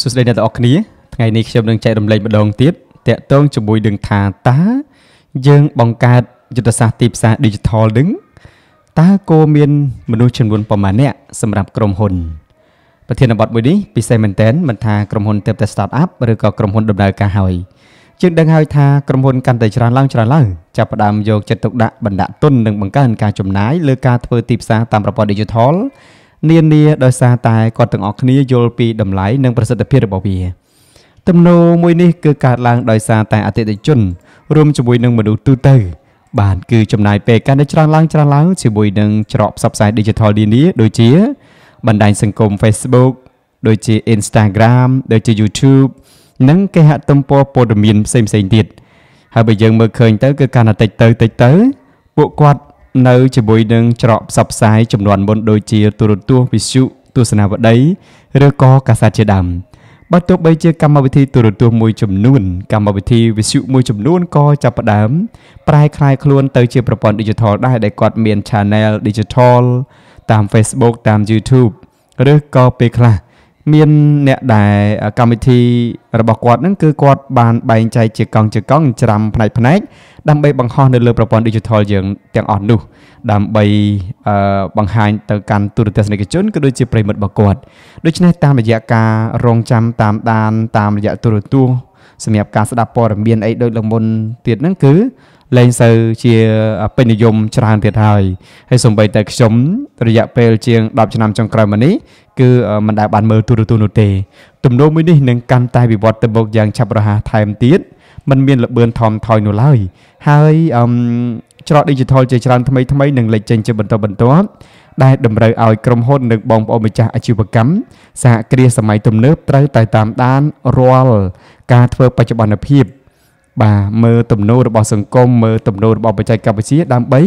សួស្តីអ្នកទាំងអស់គ្នាថ្ងៃនេះខ្ញុំនឹងចែករំលែកម្ដងទៀតតកតងជាមួយនឹងថាតើយើងបង្កើតយុទ្ធសាស្ត្រទីផ្សារ Digital នឹងតើគោមានមនុស្សចំនួនប្រមាណអ្នកសម្រាប់ក្រុមហ៊ុន ប្រធានបទមួយនេះពិសេសមែនតើមិនថាក្រុមហ៊ុនទៅតែ start up ឬក៏ក្រុមហ៊ុនដំណើរការហើយជាងដឹងហើយថាក្រុមហ៊ុនកាន់តែច្រើនឡើង ច្រើនឡើងចាប់ផ្ដើមយកចិត្តទុកដាក់បណ្ដាក់ទុននិងបង្កើនការចំណាយលើការធ្វើទីផ្សារតាមប្រព័ន្ធ Digital នានាដោយសារតែគាត់ទាំងអស់គ្នាយល់ពីតម្លៃនិងប្រសិទ្ធភាពរបស់វាទំនោរមួយនេះគឺកើតឡើងដោយសារតែអតិថិជនរួមជាមួយនឹងមនុស្សទូទៅ បាទគឺចំណាយពេលកាន់តែច្រើនឡើងច្រើនឡើងជាមួយនឹងច្រកផ្សព្វផ្សាយ digital នានាដូចជាបណ្ដាញសង្គម Facebook ដូចជា Instagram ដូចជា YouTube និងគេហទំព័រព័ត៌មានផ្សេងៗទៀតហើយបើយើងមើលឃើញទៅគឺកាន់តែតិចទៅតិចទៅពួកគាត់នៅជាមួយនឹងច្រកផ្សព្វផ្សាយចំនួនមុនដូចជាទូរទស្សន៍វិទ្យុទស្សនាវដ្តីឬក៏កាសែតជាដើមបើទោះបីជាកម្មវិធីទូរទស្សន៍មួយចំនួនកម្មវិធីវិទ្យុមួយចំនួនក៏ចាប់ផ្ដើមប្រែคลายខ្លួនទៅ ជាប្រព័ន្ធ digital ដែរដែលគាត់មាន channel digital តាម Facebook តាម YouTube ឬក៏ពេលខ្លះមានអ្នកដែលកម្មវិធីរបស់គាត់ហ្នឹងគឺគាត់បានបែងចែកជាកង់ជាកង់ច្រាំផ្នែកផ្នែកដើម្បីបង្ហោះនៅលើប្រព័ន្ធ digital យើងទាំងអស់នោះ ដើម្បីបង្ហាញទៅកាន់ទូរទស្សនិកជនក៏ដូចជាប្រិមិត្តរបស់គាត់ដូច្នេះតាមរយៈការរងចាំតាមដានតាមរយៈទូរទស្សន៍សម្រាប់ការស្ដាប់ព័ត៌មានអីដូចលមុនទៀតហ្នឹងគឺលែងសូវជាពេញនិយម ច្រើនទៀតហើយហើយសូម្បីតែខ្ញុំរយៈពេលជាង10ឆ្នាំចុងក្រោយមកនេះគឺមិនដែលបានមើលទូរទស្សន៍នោះទេ ទំនោរមួយនេះនឹងកាន់តែវិវត្តទៅមុខយ៉ាងឆាប់រហ័សថែមទៀតมันមានលបឿនថមថយនោះឡើយហើយអឹមច្រក digital ជាច្រើនថ្មីថ្មីនឹងលេចចេញជាបន្តបន្ទាប់ដែលតម្រូវឲ្យក្រុមហ៊ុននិងបងប្អូនម្ចាស់អាជីវកម្មសហគ្រាសសម័យទំនើបត្រូវតែតាមដានរាល់ការធ្វើបច្ចុប្បន្នភាពបាទមើលទំនោររបស់សង្គមមើលទំនោររបស់បច្ចេកវិទ្យាដើម្បី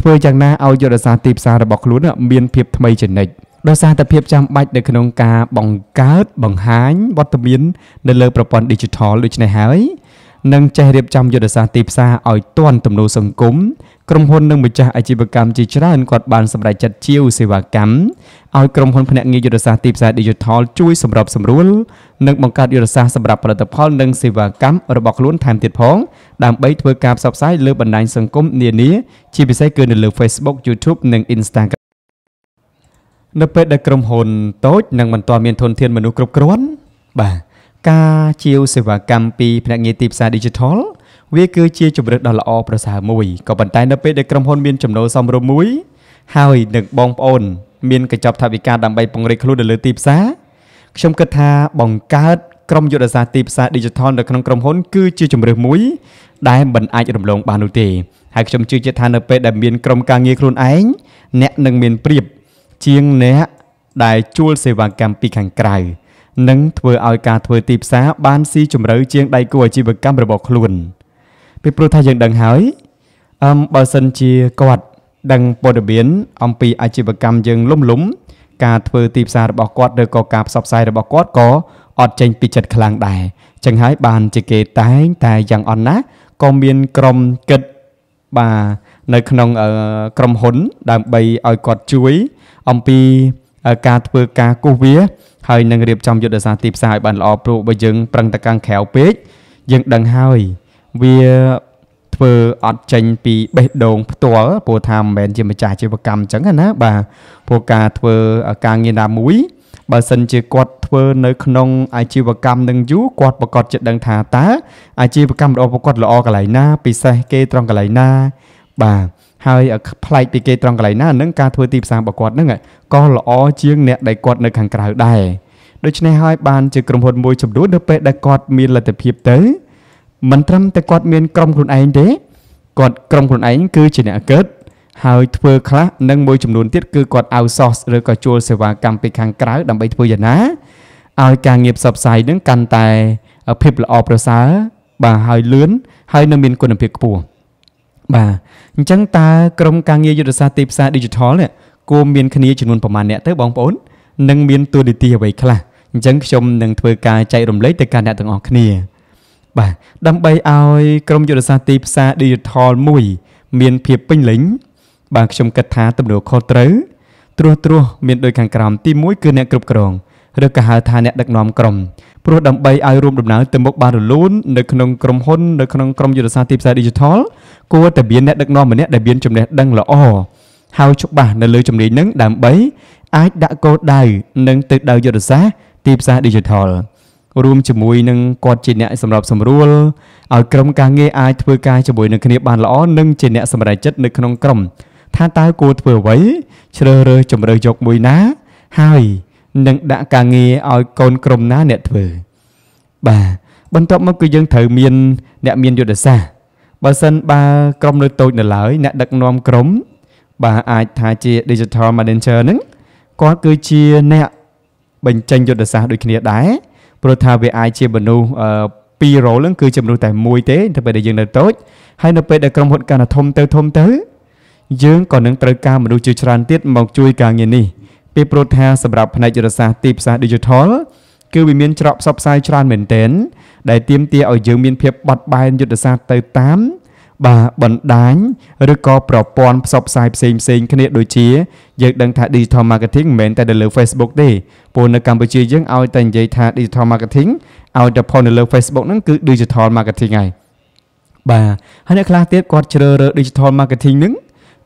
ធ្វើយ៉ាងណាឲ្យយុទ្ធសាស្ត្រទីផ្សាររបស់ខ្លួន មានភាពថ្មីជានិច្ចដោយសារតែភាពចាំបាច់នៅក្នុង ការបង្កើតបង្ហាញវត្តមាននៅលើប្រព័ន្ធ Digital ដូច្នេះហើយនឹងចេះរៀបចំយុទ្ធសាស្ត្រទីផ្សារឲ្យទាន់ទំនោរសង្គមក្រុមហ៊ុននិងម្ចាស់អាជីវកម្មជាច្រើនគាត់បានសម្រេចចិត្តជាវសេវាកម្មឲ្យក្រុមហ៊ុនភ្នាក់ងារយុទ្ធសាស្ត្រទីផ្សារ Digital ជួយសម្របសម្រួលនិងបង្កើតយុទ្ធសាស្ត្រសម្រាប់ផលិតផលនិងសេវាកម្មរបស់ខ្លួនថែមទៀតផងដើម្បីធ្វើការផ្សព្វផ្សាយលើបណ្ដាញសង្គមនានាជាពិសេសគឺនៅលើ Facebook YouTube និង Instagram នៅពេលដែលក្រុមហ៊ុនតូចនិងមិនទាន់មានធនធានមនុស្សគ្រប់គ្រាន់ បាទការជាវសេវាកម្មពីភ្នាក់ងារទីផ្សារ Digital វាគឺជាជំរើសដ៏ល្អប្រសើរមួយក៏ប៉ុន្តែនៅពេលដែលក្រុមហ៊ុនមានចំណូលសមរម្យមួយហើយនឹងបងប្អូន មានកញ្ចប់ថវិកាដើម្បីពង្រីកខ្លួននៅលើទីផ្សារខ្ញុំគិតថាបង្កើតក្រុមយុទ្ធសាស្ត្រទីផ្សារ Digital នៅក្នុងក្រុមហ៊ុន គឺជាជំរើសមួយ ដែលមិនអាចរំលងបាននោះទេហើយខ្ញុំជឿជាក់ថានៅពេលដែលមានក្រុមការងារខ្លួនឯងអ្នកនឹងមានប្រៀបជាងអ្នកដែលជួលសេវាកម្មពីខាងក្រៅនិងធ្វើឲ្យការធ្វើទីផ្សារបានស៊ីជម្រៅជាងដៃគូអាជីវកម្មរបស់ខ្លួន។ពីព្រោះថាយើងដឹងហើយអឹមបើសិនជាគាត់ ដឹងព័ត៌មាន អំពីអាជីវកម្មយើងលំលំ ការធ្វើទីផ្សាររបស់គាត់ឬក៏ការផ្សព្វផ្សាយរបស់គាត់ក៏អត់ចេញពីចិត្តខ្លាំងដែរចឹងហើយបានជាគេតែង តែយ៉ាងអត់ណាក៏មានក្រុមគិតបាទនៅក្នុងក្រុមហ៊ុនដើម្បីឲ្យគាត់ជួយ អំពីការធ្វើការគូសវាហើយនឹងរៀបចំយុទ្ធសាស្ត្រទីផ្សារឲ្យបានល្អព្រោះបើយើងប្រឹងតែកាំងក្រៅពេកយើងដឹងហើយវាធ្វើអត់ចេញពីបេះដូងផ្ទាល់ព្រោះថាមិនមែនជាម្ចាស់អាជីវកម្មអញ្ចឹងណា បាទព្រោះការធ្វើការងារណាមួយបើសិនជាគាត់ធ្វើនៅក្នុងអាជីវកម្មនឹងយូរគាត់ប្រកាសចិត្តដឹងថាតើអាជីវកម្មរបស់គាត់ល្អកន្លែងណាពិសេសគេត្រង់កន្លែងណា បាទហើយប្លែកពីគេត្រង់កន្លែងណានឹងការធ្វើទីផ្សាររបស់គាត់នឹងក៏ល្អជាងអ្នកដែលគាត់នៅខាងក្រៅដែរដូច្នេះហើយបានជាក្រុមហ៊ុនមួយចំនួននៅពេលដែលគាត់មានលទ្ធភាពទៅមិនត្រឹមតែគាត់មានក្រុមខ្លួនឯងទេគាត់ក្រុមខ្លួនឯងគឺជាអ្នកកើតហើយធ្វើខ្លះនិងមួយចំនួនទៀតគឺគាត់ outsource ឬក៏ជួលសេវាកម្មពីខាងក្រៅដើម្បីធ្វើយ៉ាងណាឲ្យការងារផ្សព្វផ្សាយនឹងកាន់តែភាពល្អប្រសើរបាទហើយលឿនហើយនៅមានគុណភាពខ្ពស់បាទអញ្ចឹងតើក្រុមការងារយុទ្ធសាស្ត្រទីផ្សារ digital នេះគួរមានគ្នាចំនួនប្រមាណអ្នកទៅបងប្អូន និងមានតួនាទីអ្វីខ្លះអញ្ចឹងខ្ញុំនឹងធ្វើការចែករំលែកទៅកាន់អ្នកទាំងអស់គ្នាបាទដើម្បីឲ្យក្រមយុទ្ធសាស្ត្រទីផ្សារ Digital មួយមានភាពពេញលេញ បាទខ្ញុំគិតថាទំនួលខុសត្រូវត្រួសត្រាសមានដូចខាងក្រោមទី1គឺអ្នកគ្រប់គ្រងឬក៏ហៅថាអ្នកដឹកនាំក្រុមព្រោះដើម្បីឲ្យរួមដំណើរទៅមុខបានរលូននៅក្នុងក្រុមហ៊ុននៅក្នុងក្រុមយុទ្ធសាស្ត្រទីផ្សារ Digital គួរតែមានអ្នកដឹកនាំម្នាក់ដែលមានចំណេះដឹងល្អហើយច្បាស់នៅលើជំនាញនឹងដើម្បីអាចដាក់គោលដៅនិងទិសដៅយុទ្ធសាស្ត្រទីផ្សារ Digital រួមជាមួយនឹងគាត់ជាអ្នកសម្របសម្រួលឲ្យក្រុមការងារអាចធ្វើការជាមួយនឹងគ្នាបានល្អនិងជាអ្នកសម្រេចចិត្តនៅក្នុងក្រុមថាតើគួរធ្វើអ្វីជ្រើសរើសជំរើសយកមួយណាហើយនឹងដាក់ការងារឲ្យកូនក្រុមណាអ្នកធ្វើបាទបន្ទាប់មកគឺយើងត្រូវមានអ្នកមានយុទ្ធសាស្ត្របើសិនបើក្រុមនៅតូចនៅឡើយអ្នកដឹកនាំក្រុមបាទអាចថាជា digital manager ហ្នឹងគាត់គឺជាអ្នកបញ្ចេញយុទ្ធសាស្ត្រដូចគ្នាដែរព្រោះថាវាអាចជាមនុស្សពីររ៉ូលហ្នឹងគឺជាមនុស្សតែមួយទេតែពេលដែលយើងនៅតូចហើយនៅពេលដែលក្រុមហ៊ុនកាន់តែធំទៅធំទៅយើងក៏នឹងត្រូវការមនុស្សជាច្រើនទៀតមកជួយការងារនេះពីព្រោះថាសម្រាប់ផ្នែកយុទ្ធសាស្ត្រទីផ្សារ Digital គឺវាមានច្រកផ្សព្វផ្សាយច្រើនមែនទែនដែលទាមទារឲ្យយើងមានភាពបត់បែនយុទ្ធសាស្ត្រទៅតាមបាទបណ្ដាញឬក៏ប្រព័ន្ធផ្សព្វផ្សាយផ្សេងផ្សេងគ្នាដូចជា យើងដឹងថា digital marketing មិនមែនតែនៅលើ Facebook ទេព្រោះនៅកម្ពុជាយើងឲ្យតែនិយាយថា digital marketing ឲ្យតែផលនៅលើ Facebook ហ្នឹងគឺ digital marketing ហើយបាទហើយអ្នកខ្លះទៀតគាត់ជ្រើសរើស digital marketing ហ្នឹង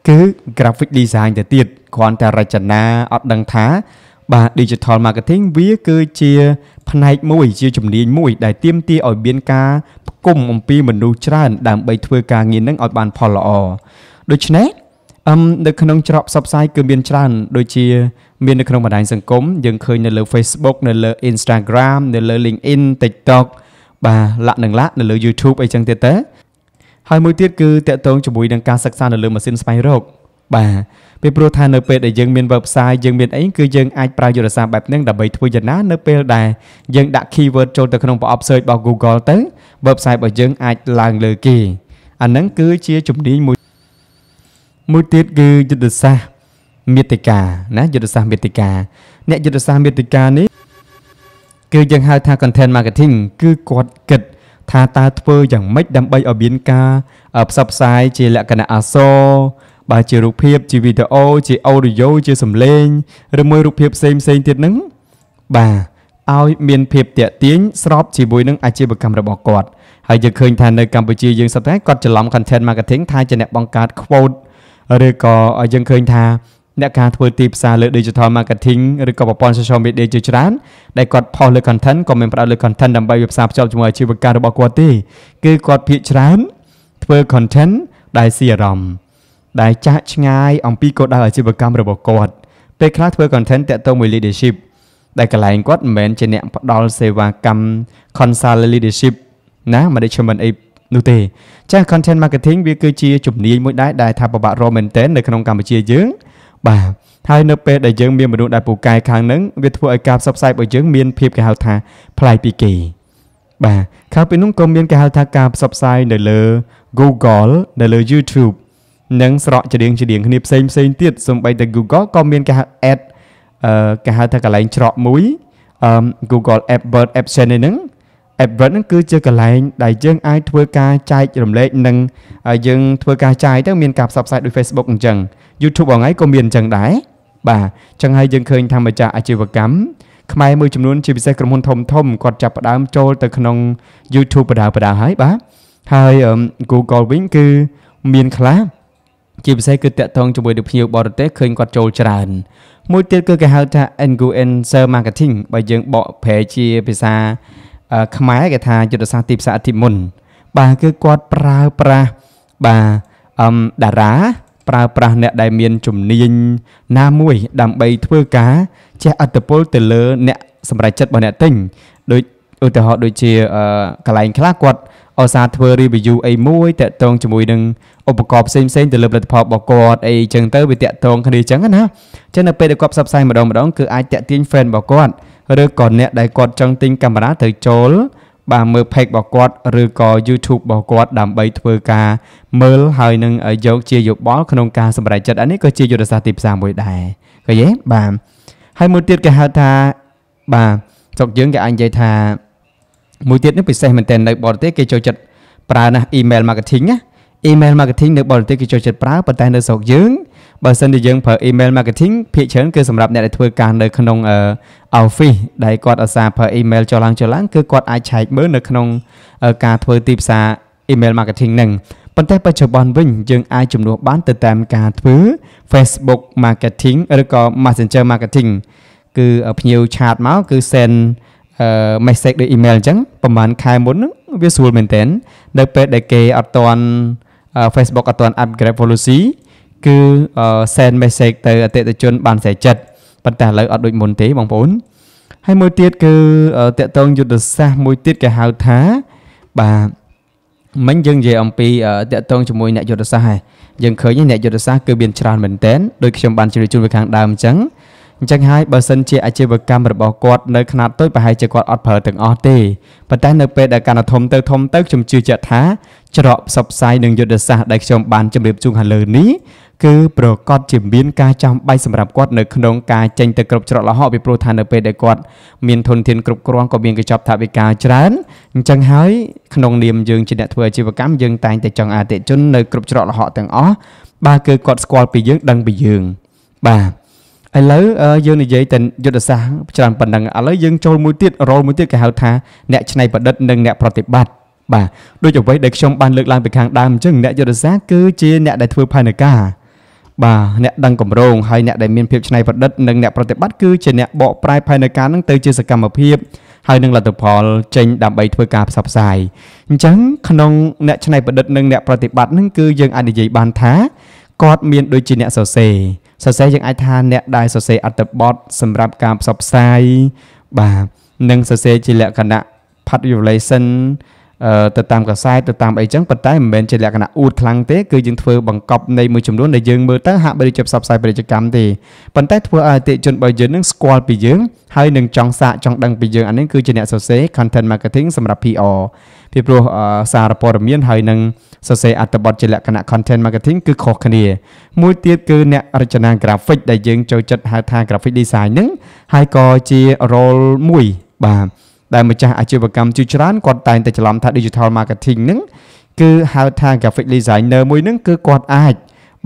គឺ graphic design ទៅទៀតគ្រាន់តែរចនាអត់ដឹងថាបាទ digital marketing វាគឺជាផ្នែកមួយ ជាជំនាញមួយ ដែលទាមទារឲ្យមានការគមអំពីមនុស្សច្រើន ដើម្បីធ្វើការងារនឹងឲ្យបានផលល្អដូច្នេះអឹមនៅក្នុងច្រកផ្សព្វផ្សាយគឺមានច្រើនដូចជា មាននៅក្នុងបណ្ដាញសង្គមយើងឃើញនៅលើ Facebook នៅលើ Instagram នៅលើ LinkedIn TikTok បាទលក្ខនឹងលក្ខនៅលើ YouTube អីចឹងទៀតទៅហើយមួយទៀតគឺតកតងជាមួយនឹងការសិក្សានៅលើម៉ាស៊ីនស្វែងរកបាទពីព្រោះថានៅពេលដែលយើងមាន website យើងមានអីគឺយើងអាចប្រើយុទ្ធសាស្ត្របែបហ្នឹងដើម្បីធ្វើយ៉ាងណានៅពេលដែលយើងដាក់ keyword ចូលទៅក្នុងប្រអប់ search របស់ Google ទៅ website របស់យើងអាចឡើងលើគេអាហ្នឹងគឺជាជំនាញមួយមួយទៀតគឺយុទ្ធសាស្ត្រមេតិកាណាយុទ្ធសាស្ត្រមេតិកាអ្នកយុទ្ធសាស្ត្រមេតិកានេះ គឺយើងហៅថា content marketing គឺគាត់គិត ថាតើធ្វើយ៉ាងម៉េចដើម្បីឲ្យមានការផ្សព្វផ្សាយជាលក្ខណៈអសរបើជារូបភាពជាវីដេអូជាអូឌីយ៉ូជាសំឡេងឬមួយរូបភាពផ្សេងផ្សេងទៀតហ្នឹងបាទឲ្យមានភាពតាក់ទាញស្របជាមួយនឹងអាជីវកម្មរបស់គាត់ហើយយើងឃើញថានៅកម្ពុជាយើងសប្តាហ៍គាត់ច្រឡំ content marketing ថាជាអ្នកបង្កើត quote ឬក៏យើងឃើញថាអ្នកការធ្វើទីផ្សារលើ digital marketing ឬក៏ប្រព័ន្ធ social media ជាច្រើនដែលគាត់ផុសលើ content ក៏មិនផ្ដោតលើ content ដើម្បីវាផ្សារភ្ជាប់ជាមួយអាជីវកម្មរបស់គាត់ទេគឺគាត់ភាគច្រើនធ្វើ content ដែលស៊ីអារម្មណ៍ដែលចាក់ឆ្ងាយអំពីគោលដៅអាជីវកម្មរបស់គាត់ពេលខ្លះធ្វើ content តាក់ទងមួយ leadership ដែលកន្លែងគាត់មិនមែនជាអ្នកផ្ដល់សេវាកម្ម consult leadership ណា management អីនោះទេចាស់ content marketing វាគឺជាជំនាញមួយដែរដែលថាពិបាករមែនទែននៅក្នុងកម្ពុជាយើងបាទហើយនៅពេលដែលយើងមានមនុស្សដែលពូកែខាងហ្នឹងវាធ្វើឲ្យការផ្សព្វផ្សាយរបស់យើងមានភាពគេហៅថាប្លែកពីគេបាទខាងពីនោះក៏មានគេហៅថាការផ្សព្វផ្សាយនៅលើ Google នៅលើ YouTube និងស្រក់ច្រៀងច្រៀងគ្នាផ្សេងផ្សេងទៀតសូម្បីតែ Google ក៏មានគេហៅ ad អឺគេហៅថាកន្លែងច្រកមួយអឺ Google AdWords App Channel ហ្នឹង AdWords ហ្នឹងគឺជាកន្លែងដែលយើងអាចធ្វើការចែករំលែកនិងយើងធ្វើការចែកទៅមានការផ្សព្វផ្សាយដោយ Facebook អញ្ចឹង YouTube ហ្នឹងក៏មានអញ្ចឹងដែរបាទអញ្ចឹងហើយយើងឃើញថាម្ចាស់អាជីវកម្មខ្មែរមួយចំនួនជាពិសេសក្រុមហ៊ុនធំធំគាត់ចាប់ផ្ដើមចូលទៅក្នុង YouTube បដាបដាហើយបាទហើយ Google វិញគឺមានខ្លះជាពិសេសគឺតាក់ទងជាមួយនឹងភ្ញៀវបរទេសឃើញគាត់ចូលច្រើន មួយទៀតគឺគេហៅថា influencer marketing បើយើងបកប្រែជាភាសាខ្មែរគេថាយុទ្ធសាស្ត្រទីផ្សារអធិមុន បាទគឺគាត់ប្រើប្រាស់បាទអឹមតារា ប្រើប្រាស់អ្នកដែលមាន ជំនាញណាមួយ ដើម្បីធ្វើការចេះអត្តពលទៅលើអ្នកសម្រេចចិត្តរបស់អ្នកទិញដូចឧទាហរណ៍ដូចជាកន្លែងខ្លះគាត់ឧស្សាហ៍ធ្វើ review អីមួយតាក់ទងជាមួយនឹងឧបករណ៍ផ្សេងផ្សេងទៅលើផលិតផលរបស់គាត់អីចឹងទៅវាតាក់ទងគ្នាចឹងណាអញ្ចឹងនៅពេលដែលគាត់ផ្សព្វផ្សាយម្ដងម្ដងគឺអាចតាក់ទាញ fan របស់គាត់ឬក៏អ្នកដែលគាត់ចង់ទិញកាមេរ៉ាទៅចូល បាទមើល page របស់គាត់ឬក៏ YouTube របស់គាត់ដើម្បីធ្វើការមើលហើយនឹងយកជាយោបល់ក្នុងការសម្រេចចិត្តអានេះក៏ជាយុទ្ធសាស្ត្រទីផ្សារមួយដែរឃើញទេបាទហើយមួយទៀតគេហៅថាបាទស្រុកយើងគេអាចនិយាយថាមួយទៀតនេះពិសេសមែនទែននៅបរទេសគេចូលចិត្តប្រើណាស់ email marketing ណា email marketing នៅបរទេសគេចូលចិត្តប្រើប៉ុន្តែនៅស្រុកយើងបើសិនជាយើងប្រើ email marketing ភាគច្រើនគឺសម្រាប់អ្នកដែលធ្វើការនៅក្នុង office ដែលគាត់អាសាប្រើ email ចុះឡើងចុះឡើងគឺគាត់អាចឆែកមើលនៅក្នុង ការធ្វើទីផ្សារ email marketing ហ្នឹងប៉ុន្តែបច្ចុប្បន្នវិញយើងអាចជំនួសបានទៅតាមការធ្វើ Facebook marketing ឬក៏ Messenger marketing គឺភ្ញៀវឆាតមកគឺ send message ដូច email អញ្ចឹងប្រហែលខែមុនហ្នឹងវាស្រួលមែនតើនៅ ពេលដែលគេអត់តន់ Facebook អត់តន់ upgrade policy គឺ send message ទៅអតិថិជន បានស្រេចចិត្តប៉ុន្តែឥឡូវអត់ដូចមុនទេបងប្អូនហើយមួយទៀតគឺតកតងយុទ្ធសាស្ត្រមួយទៀតគេហៅថាបាទមិញយើងនិយាយអំពីតកតងជាមួយអ្នកយុទ្ធសាស្ត្រហើយយើងឃើញអ្នកយុទ្ធសាស្ត្រគឺមានច្រើនមែនតើដូចខ្ញុំបានជម្រាបជូនពីខាងដើមអញ្ចឹងអញ្ចឹងហើយបើសិនជាអាជីវកម្មរបស់គាត់នៅຂະຫນាតតូចប្រហែលជាគាត់អត់ប្រើទាំងអស់ទេប៉ុន្តែនៅពេលដែលកាន់តែធំទៅធំទៅខ្ញុំជឿជាក់ថា ច្រកផ្សព្វផ្សាយនឹងយុទ្ធសាស្ត្រដែលខ្ញុំបានជម្រាបជូនខាងលើនេះគឺប្រកាសជាមានការចាំបាច់សម្រាប់គាត់នៅក្នុងការចេញទៅគ្រប់ច្រកលហោពីព្រោះថានៅពេលដែលគាត់មានធនធានគ្រប់គ្រាន់ក៏មានកញ្ចប់ថវិកាច្រើនអញ្ចឹងហើយក្នុងនាមយើងជាអ្នកធ្វើអាជីវកម្មយើងតែងតែចង់អតិជននៅគ្រប់ច្រកលហោទាំងអស់បាទគឺគាត់ស្គាល់ពីយើងដឹងពីយើងបាទឥឡូវយើងនិយាយតែយុទ្ធសាស្ត្រច្រើនប៉ុណ្ណឹងឥឡូវយើងចូលមួយទៀតរ៉ូលមួយទៀតគេហៅថាអ្នកច្នៃប្រឌិតនិងអ្នកប្រតិបត្តិបាទដូចអ្វីដែលខ្ញុំបានលើកឡើងពីខាងដើមអញ្ចឹងអ្នកយុទ្ធសាស្ត្រគឺជាអ្នកដែលធ្វើផែនការបាទអ្នកដឹងគម្រោងហើយអ្នកដែលមានភាពច្នៃប្រឌិតនិងអ្នកប្រតិបត្តិគឺជាអ្នកបកប្រែ ផែនការនឹងទៅជាសកម្មភាព ហើយនឹងលទ្ធផលចេញដើម្បីធ្វើការផ្សព្វផ្សាយអញ្ចឹងក្នុងអ្នកច្នៃប្រឌិតនិង អ្នកប្រតិបត្តិនឹងគឺយើងអាចនិយាយបានថាគាត់មានដូចជាអ្នកសរសេរសរសេរយើងអាចថាអ្នកដែលសរសេរអត្ថបទសម្រាប់ការផ្សព្វផ្សាយបាទនិងសរសេរជាលក្ខណៈ population ទៅតាមកសែតទៅតាមអីចឹងប៉ុន្តែមិនមែនជាលក្ខណៈអួតខ្លាំងទេគឺយើងធ្វើបង្កប់នៃមួយចំនួនដែលយើងមើលទៅហាក់បីជាផ្សព្វផ្សាយពាណិជ្ជកម្មទេប៉ុន្តែធ្វើឲ្យអតិជនរបស់យើងនឹងស្គាល់ពីយើងហើយនឹងចង់សាកចង់ដឹងពីយើងអានេះគឺជាអ្នកសរសេរ content marketing សម្រាប់ PR ពីព្រោះសារព័ត៌មានហើយនឹងសរសេរអត្ថបទជាលក្ខណៈ content marketing គឺខុសគ្នា មួយទៀតគឺអ្នករចនា graphic ដែលយើងចូលចិត្តហៅថា graphic design ហ្នឹងហើយក៏ជា role មួយបាទដែលម្ចាស់អាជីវកម្មជាច្រើនគាត់តែងតែច្រឡំថា digital marketing ហ្នឹងគឺហៅថា graphic designer មួយហ្នឹងគឺគាត់អាច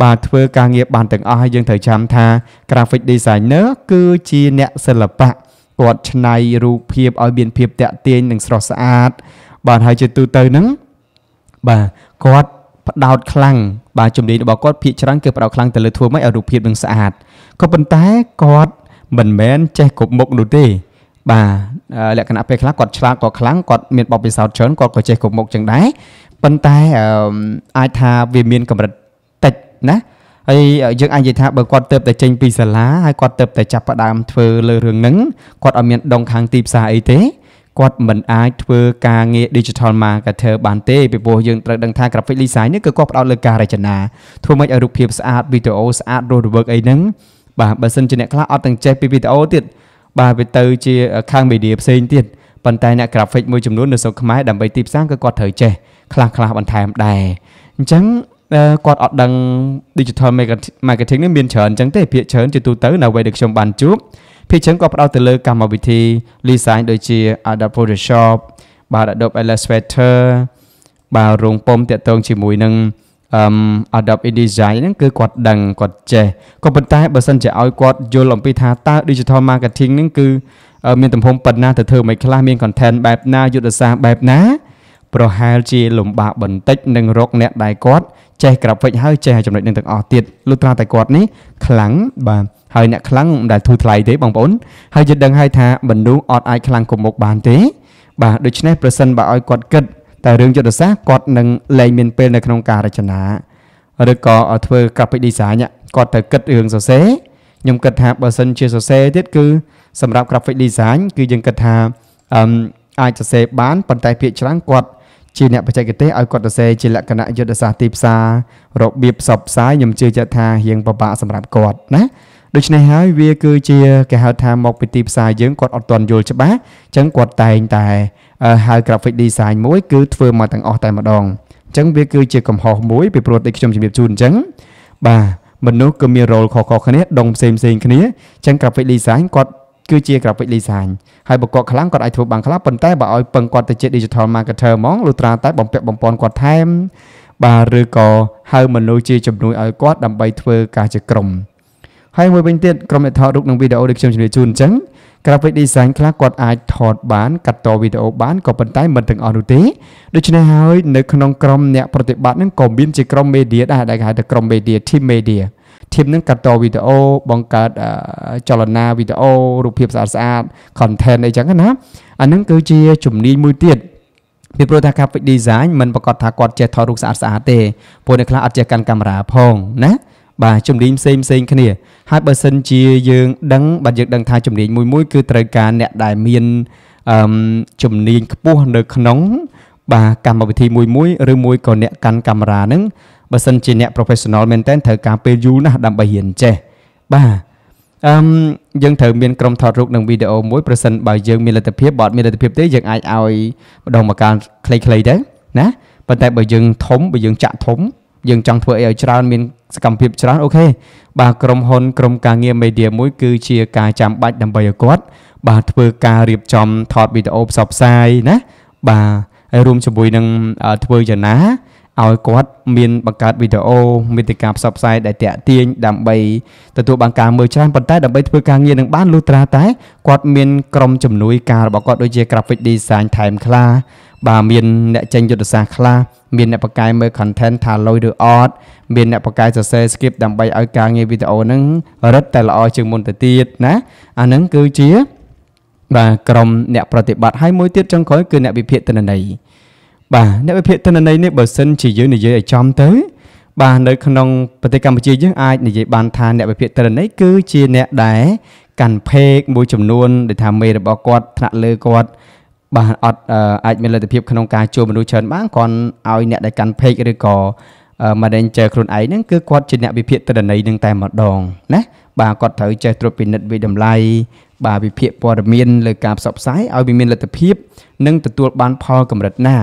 បាទធ្វើការងារបានទាំងអស់ហើយយើងត្រូវចាំថា graphic designer គឺជាអ្នកសិល្បៈគាត់ច្នៃរូបភាពឲ្យមានភាពតាក់ទាញនិងស្រស់ស្អាតបាទហើយជាទូទៅហ្នឹងបាទគាត់ផ្ដោតខ្លាំងបាទជំនាញរបស់គាត់ភាគច្រើនគឺផ្ដោតខ្លាំងទៅលើធ្វើម៉េចឲ្យរូបភាពនឹងស្អាតក៏ប៉ុន្តែគាត់មិនមែនចេះគ្រប់មុខនោះទេបាទលក្ខណៈពេលខ្លះគាត់ឆ្លាតក៏ខ្លាំងគាត់មានបបពិសោធន៍ច្រើនគាត់ក៏ចេះគ្រប់មុខចឹងដែរប៉ុន្តែអាចថាវាមានកម្រិតតិចណាហើយយើងអាចនិយាយថាបើគាត់ទៅតែចេញពីសាលាហើយគាត់ទៅតែចាប់ផ្ដើមធ្វើលើរឿងហ្នឹងគាត់អត់មានដងខាងទីផ្សារអីទេគាត់មិនអាចធ្វើការងារ digital marketer បានទេពីព្រោះយើងត្រូវដឹងថា graphic design នេះគឺគាត់ផ្ដោតលើការរចនាធ្វើម៉េចឲ្យរូបភាពស្អាតវីដេអូស្អាតរស់រវើកអីហ្នឹងបាទបើសិនជាអ្នកខ្លះអត់ទាំងចេះពីវីដេអូទៀតបាទវាទៅជាខាង media ផ្សេងទៀតប៉ុន្តែអ្នក graphic មួយចំនួននៅស្រុកខ្មែរដើម្បីទីផ្សារគឺគាត់ត្រូវចេះខ្លះខ្លះបន្ថែមដែរអញ្ចឹងគាត់អត់ដឹង digital marketing នេះមានច្រើនអញ្ចឹងទេភាគច្រើនជាទូទៅនៅពេលដែលខ្ញុំបានជួបភាគច្រើនគាត់ផ្ដោតទៅលើកម្មវិធី design ដូចជា Adobe Photoshop បាទ Adobe Illustrator បាទរងពំតាក់ទងជាមួយនឹងអឺ Adobe InDesign ហ្នឹងគឺគាត់ដឹងគាត់ចេះក៏ប៉ុន្តែបើសិនជាឲ្យគាត់យល់អំពីថាតើ digital marketing ហ្នឹងគឺ មានទំហំប៉ុណ្ណាទៅធ្វើមិនខ្លះមាន content បែបណាយុទ្ធសាស្ត្របែបណាប្រហែលជាលំបាកបន្តិចនឹងរកអ្នកដែលគាត់ចេះ graphic ហើយចេះចំណុចនឹងទាំងអស់ទៀតលុះត្រាតែគាត់នេះខ្លាំងបាទហើយអ្នកខ្លាំងមិនដែលធូរថ្លៃទេបងប្អូន ហើយយើងដឹងហើយថាមនុស្សអត់អាចខ្លាំងគំមុខបានទេ បាទដូច្នេះប្រសិនបើឲ្យគាត់គិតតែរឿងយុទ្ធសាស្ត្រគាត់នឹងលែងមានពេលនៅក្នុងការរចនាឬក៏ធ្វើ graphic design គាត់ទៅគិតរឿងសរសេរខ្ញុំគិតថាបើសិនជាសរសេរទៀតគឺ សម្រាប់ graphic design គឺយើងគិតថាអឺអាចសរសេរបានប៉ុន្តែភាគច្រើនគាត់ជាអ្នកបច្ចេកទេសឲ្យគាត់សរសេរជាលក្ខណៈយុទ្ធសាស្ត្រទីផ្សាររបៀបផ្សព្វផ្សាយខ្ញុំជឿជាក់ថារៀងពិបាកសម្រាប់គាត់ណាដូច្នេះហើយវាគឺជាគេហៅថាមកពីទីផ្សារយើងគាត់អត់ទាន់យល់ច្បាស់អញ្ចឹងគាត់តែងតែហៅ graphic design មួយ គឺធ្វើមកទាំងអស់តែម្ដងអញ្ចឹងវាគឺជាកំហុសមួយពីព្រោះដូចខ្ញុំជម្រាបជូនអញ្ចឹងបាទមនុស្សក៏មាន role ខុសៗគ្នាដុំផ្សេងផ្សេងគ្នាអញ្ចឹង graphic design គាត់គឺជា graphic design ហើយបើគាត់ខ្លាំងគាត់អាចធ្វើបានខ្លះប៉ុន្តែបើឲ្យពឹងគាត់ទៅជា digital marketer ហ្មងលុះត្រាតែបំពាក់បំពន់គាត់ថែមបាទឬក៏ហៅមនុស្សជាជំនួយឲ្យគាត់ដើម្បីធ្វើការជាក្រុមហើយមួយវិញទៀតក្រុមអ្នកថតរូបនិងវីដេអូដូចខ្ញុំជម្រាបជូនអញ្ចឹង graphic design ខ្លះគាត់អាចថតបានកាត់តវីដេអូបានក៏ប៉ុន្តែមិនទាំងអស់នោះទេដូច្នេះហើយ នៅក្នុងក្រុមអ្នកប្រតិបត្តិនឹងក៏មានជាក្រុម media ដែរដែលគេហៅថាក្រុម media team media ធីមនឹងកាត់តវីដេអូបង្កើតចលនាវីដេអូរូបភាពស្អាតស្អាត content អីចឹងណាអានឹងគឺជា ជំនាញមួយទៀតពីព្រោះថា graphic design មិនប្រកាសថាគាត់ចេះថតរូបស្អាតស្អាតទេពួកអ្នកខ្លះអត់ចេះកាន់កាមេរ៉ាផងណាបាទជំនាញផ្សេងផ្សេងគ្នាហើយបើសិនជាយើងដឹងបាទយើងដឹងថាជំនាញមួយមួយគឺត្រូវការអ្នកដែលមានអឺជំនាញខ្ពស់នៅក្នុង បាទកម្មវិធីមួយមួយឬមួយក៏អ្នកកាន់កាមេរ៉ាហ្នឹងបើសិនជាអ្នក professional មែនតើត្រូវការពេលយូរណាស់ដើម្បីរៀនចេះបាទអឹមយើងត្រូវមានក្រុមថតរូបនិងវីដេអូមួយប្រសិនបើយើងមានលទ្ធភាពបើអត់មានលទ្ធភាពទេយើងអាចឲ្យម្ដងមកកាលខ្លីៗទៅណាប៉ុន្តែបើយើងធំបើយើងចាក់ធំយើងចង់ធ្វើអីឲ្យច្រើនមានសកម្មភាពច្រើនអូខេបាទក្រុមហ៊ុនក្រុមការងារមេឌៀមួយគឺជាការចាំបាច់ដើម្បីឲ្យគាត់បាទធ្វើការរៀបចំថតវីដេអូផ្សព្វផ្សាយណាបាទហើយរួមជាមួយនឹងធ្វើយ៉ាងណាឲ្យគាត់ មានបង្កើតវីដេអូមាតិកាផ្សព្វផ្សាយដែលតាក់ទាញដើម្បីទទួលបានការមើលច្រើនប៉ុន្តែដើម្បីធ្វើការងារនឹងបានលុះត្រាតែគាត់មានក្រុមជំនួយការរបស់គាត់ ដូចជា graphic design ថែមខ្លាបាទមានអ្នកចេញយុទ្ធសាស្ត្រខ្លះមានអ្នកបកកាយមើល content ថាលុយឬអត់មានអ្នកបកកាយសរសេរ script ដើម្បីឲ្យការងារវីដេអូហ្នឹងរឹតតែល្អជាងមុនទៅទៀតណាអាហ្នឹងគឺជា បាទក្រុមអ្នកប្រតិបត្តិហើយមួយទៀតចុងក្រោយគឺអ្នកវិភាគទិន្នន័យបាទអ្នកវិភាគទិន្នន័យនេះបើសិនជាយើងនិយាយឲ្យចំទៅ បាទនៅក្នុងប្រទេសកម្ពុជាយើងអាចនិយាយបានថាអ្នកវិភាគទិន្នន័យគឺជាអ្នកដែលកាន់ភេកមួយចំនួន ដែលថាមេរបស់គាត់ថ្នាក់លើគាត់បាទអត់អាចមានលទ្ធភាពក្នុងការជួបមនុស្សច្រើនបានគាត់ឲ្យអ្នកដែលកាន់ page ឬក៏ manager ខ្លួនឯងហ្នឹងគឺគាត់ជាអ្នកវិភាគទិន្នន័យនឹងតែម្ដងណាបាទគាត់ត្រូវចេះត្រួតពិនិត្យវិតម្លៃបាទវិភាគព័ត៌មានលើការផ្សព្វផ្សាយឲ្យវាមានលទ្ធភាព និងទទួលបានផលកម្រិតណា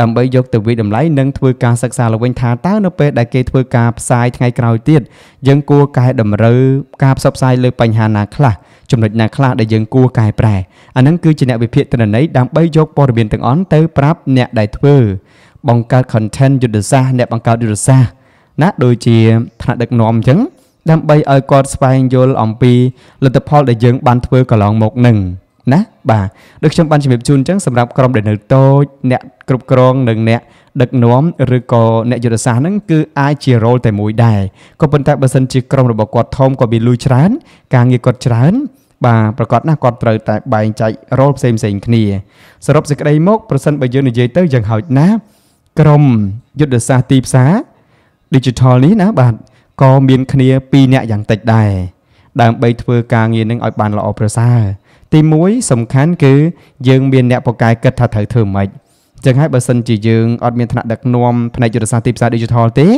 ដើម្បីយកទៅវិតម្លៃនិងធ្វើការសិក្សាឡើងវិញថាតើនៅពេលដែលគេធ្វើការផ្សាយថ្ងៃក្រោយទៀតយើងគួរកែតម្រូវការផ្សព្វផ្សាយលើបញ្ហាណាខ្លះចំណុចណាខ្លះដែលយើងគួរកែប្រែអានឹងគឺជាអ្នកវិភាគទិន្នន័យដើម្បីយកព័ត៌មានទាំងអស់ទៅប្រាប់អ្នកដែលធ្វើ បង្កើត content យុទ្ធសាស្ត្រអ្នកបង្កើតយុទ្ធសាស្ត្រណាដូចជាថ្នាក់ដឹកនាំអញ្ចឹងដើម្បីឲ្យគាត់ស្វែងយល់អំពីលទ្ធផលដែលយើង បានធ្វើកន្លងមកនឹងណាបាទដូចខ្ញុំបានជម្រាបជូនអញ្ចឹងសម្រាប់ក្រុមដែលនៅតូចអ្នកគ្រប់គ្រងនិងអ្នកដឹកនាំឬក៏អ្នកយុទ្ធសាស្ត្រហ្នឹងគឺអាចជា role តែមួយដែរក៏ប៉ុន្តែបើសិនជាក្រុមរបស់គាត់ធំគាត់មានលុយច្រើន ការងារគាត់ច្រើនបាទប្រកាសណាស់គាត់ត្រូវតែបែងចែករ៉ូលផ្សេងផ្សេងគ្នាសរុបសេចក្តីមកប្រសិនបើយើងនិយាយទៅយ៉ាងហោចណាស់ក្រមយុទ្ធសាស្ត្រទីផ្សារ digital នេះណាបាទក៏មានគ្នា2អ្នកយ៉ាងតិចដែរដើម្បីធ្វើការងារនឹងឲ្យបានល្អប្រសើរទី1សំខាន់គឺយើងមានអ្នកបកកាយគិតថាត្រូវធ្វើម៉េចចឹងហើយបើសិនជាយើងអត់មានឋានៈដឹកនាំផ្នែកយុទ្ធសាស្ត្រទីផ្សារ digital ទេ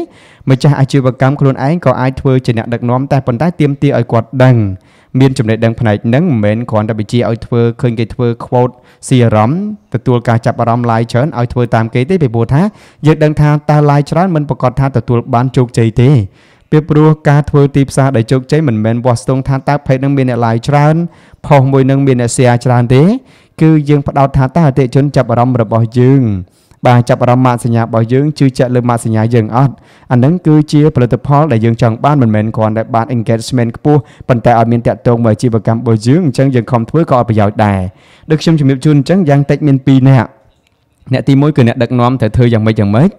ម្ចាស់អាជីវកម្មខ្លួនឯងក៏អាចធ្វើជាអ្នកដឹកនាំតែប៉ុន្តែទាមទារឲ្យគាត់ដឹងមានចំណេះដឹងផ្នែកហ្នឹងមិនមែនគ្រាន់តែបញ្ជាឲ្យធ្វើឃើញគេធ្វើ quote ស៊ីអារម្មណ៍ទទួលការចាប់អារម្មណ៍ like ច្រើនឲ្យធ្វើតាមគេទេពីព្រោះថាយើងដឹងថាតើ like ច្រើនមិនប្រកាសថាទទួលបានជោគជ័យទេពីព្រោះការធ្វើទីផ្សារដែលជោគជ័យមិនមែនវាស់ស្ទង់ថាតើ page នឹងមានអ្នក like ច្រើនផុសមួយនឹងមានអ្នក share ច្រើនទេ គឺយើងផ្ដោតថាតើអតិថិជនចាប់អារម្មណ៍របស់យើងបាទចាប់អារម្មណ៍ម៉ាកសញ្ញារបស់យើងជឿជាក់លើម៉ាកសញ្ញាយើងអត់អានឹងគឺជាផលិតផលដែលយើងចង់បានមិនមែនគ្រាន់តែបាន engagement ខ្ពស់ប៉ុន្តែឲ្យមានតាក់ទងមកអាជីវកម្មរបស់យើងអញ្ចឹងយើងខំធ្វើក៏ឲ្យប្រយោជន៍ដែរដូចខ្ញុំជំរាបជូនអញ្ចឹងយ៉ាង តិចមាន2នាក់អ្នកទី1គឺអ្នកដឹកនាំត្រូវធ្វើយ៉ាងម៉េចយ៉ាងម៉េច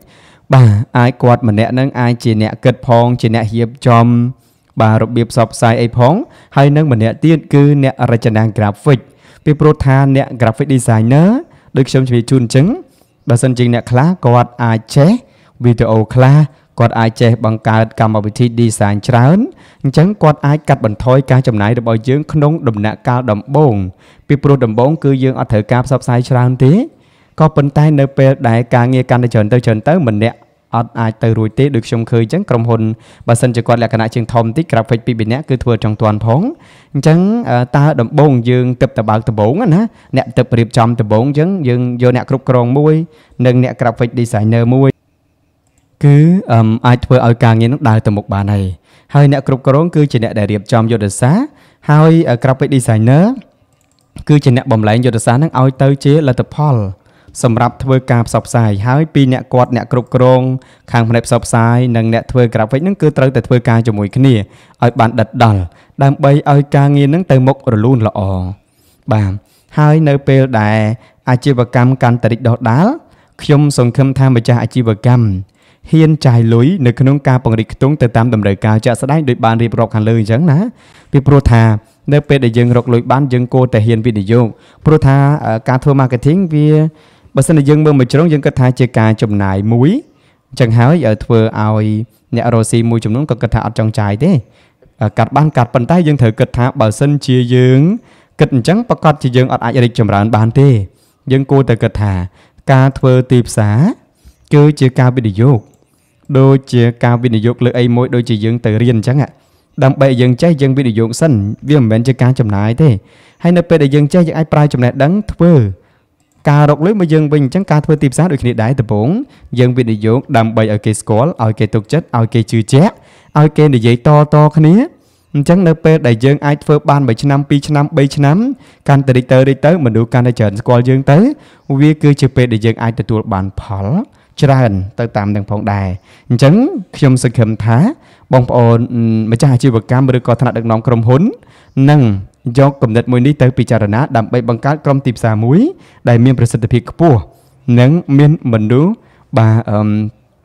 បាទអាចគាត់ម្នាក់នឹងអាចជាអ្នកគិតផងជាអ្នកហៀបចំបាទរបៀបផ្សព្វផ្សាយអីផងហើយនឹងម្នាក់ទៀតគឺអ្នករចនា graphic ពីព្រោះថាអ្នក graphic designer ដូចខ្ញុំជម្រាបជូនអញ្ចឹងបើសិនជាអ្នកខ្លះគាត់អាចចេះវីដេអូខ្លះគាត់អាចចេះ បង្កើតកម្មវិធី design ច្រើនអញ្ចឹងគាត់អាចកាត់បន្ថយការចំណាយរបស់យើងក្នុងដំណាក់កាលដំបូងពីព្រោះដំបូងគឺយើងអត់ត្រូវការផ្សព្វផ្សាយច្រើនទេក៏ប៉ុន្តែ នៅពេលដែលការងារកាន់តែច្រើនទៅច្រើនទៅម្នាក់អត់អាចទៅរួចទេដូចខ្ញុំឃើញអញ្ចឹងក្រុមហ៊ុនបើសិនជាគាត់លក្ខណៈជាងធំតិច graphic ពីពីអ្នកគឺធ្វើចង់ទាន់ផងអញ្ចឹងតើដំបងយើងគិតតបើកដំបងណាអ្នកទឹករៀបចំដំបងអញ្ចឹងយើងយកអ្នកគ្រប់គ្រងមួយនិងអ្នក graphic designer មួយគឺអាចធ្វើឲ្យការងារនឹងដើរទៅមុខបាន ហើយហើយអ្នកគ្រប់គ្រងគឺជាអ្នកដែលរៀបចំយុទ្ធសាស្ត្រហើយ graphic designer គឺជាអ្នកបំលែងយុទ្ធសាស្ត្រនឹងឲ្យទៅជាលទ្ធផលសម្រាប់ធ្វើការផ្សព្វផ្សាយហើយពីអ្នកគាត់អ្នកគ្រប់គ្រងខាងផ្នែកផ្សព្វផ្សាយនិងអ្នកធ្វើ graphic នឹងគឺត្រូវតែធ្វើការជាមួយគ្នាឲ្យបានដិតដល់ដើម្បីឲ្យការងារនឹងទៅមុខរលូនល្អបាទហើយនៅពេលដែល អាជីវកម្មកាន់តែរីកដុះដាលខ្ញុំសង្ឃឹមថាម្ចាស់អាជីវកម្មហ៊ានចាយលុយនៅក្នុងការពង្រីកខ្ទង់ទៅតាមតម្រូវការជាក់ស្ដែងដោយបានរៀបរាប់ខាងលើអញ្ចឹងណាពីព្រោះថានៅពេលដែលយើងរកលុយបានយើងគួរតែហ៊ានវិនិយោគព្រោះថាការធ្វើ marketing វាបើសិនជាយើងមើលមួយជ្រុងយើងគិតថាជាការចំណាយមួយអញ្ចឹងហើយធ្វើឲ្យអ្នករស់ស៊ីមួយចំនួនក៏គិតថាអត់ចង់ចាយទេកាត់បានកាត់ប៉ុន្តែយើងត្រូវគិតថាបើសិនជាយើងគិតអញ្ចឹងប្រកាសជាយើងអត់អាចរីកចម្រើនបានទេ យើងគួរតែគិតថា ការធ្វើទីផ្សារគឺជាការវិនិយោគដូចជាការវិនិយោគលើអីមួយដូចជាយើងទៅរៀនអញ្ចឹងដើម្បីយើងចេះយើងវិនិយោគសិនវាមិនមែនជាការចំណាយទេហើយនៅពេលដែលយើងចេះយើងអាចប្រើចំណេះដឹងធ្វើការរកលុយមកយើងវិញអញ្ចឹងការធ្វើទីផ្សារដូចគ្នាដែរដំបូងយើងវិនិយោគដើម្បីឲ្យគេស្គាល់ឲ្យគេទុកចិត្តឲ្យគេជឿជាក់ឲ្យគេ និយាយតតគ្នាអញ្ចឹងនៅពេលដែលយើងអាចធ្វើបាន1ឆ្នាំ2ឆ្នាំ3ឆ្នាំកាន់តែរីកទៅរីកទៅមនុស្សកាន់តែច្រើនស្គាល់យើងទៅ វាគឺជាពេលដែលយើងអាចទទួលបានផល ច្រើនទៅតាមនឹងផងដែរអញ្ចឹងខ្ញុំសង្ឃឹមថា បងប្អូនម្ចាស់អាជីវកម្មឬក៏ថ្នាក់ដឹកនាំក្រុមហ៊ុននឹងយកគំនិតមួយនេះទៅពិចារណាដើម្បីបង្កើតក្រុមទីផ្សារមួយដែលមានប្រសិទ្ធភាពខ្ពស់និងមានមនុស្សបាទអឺម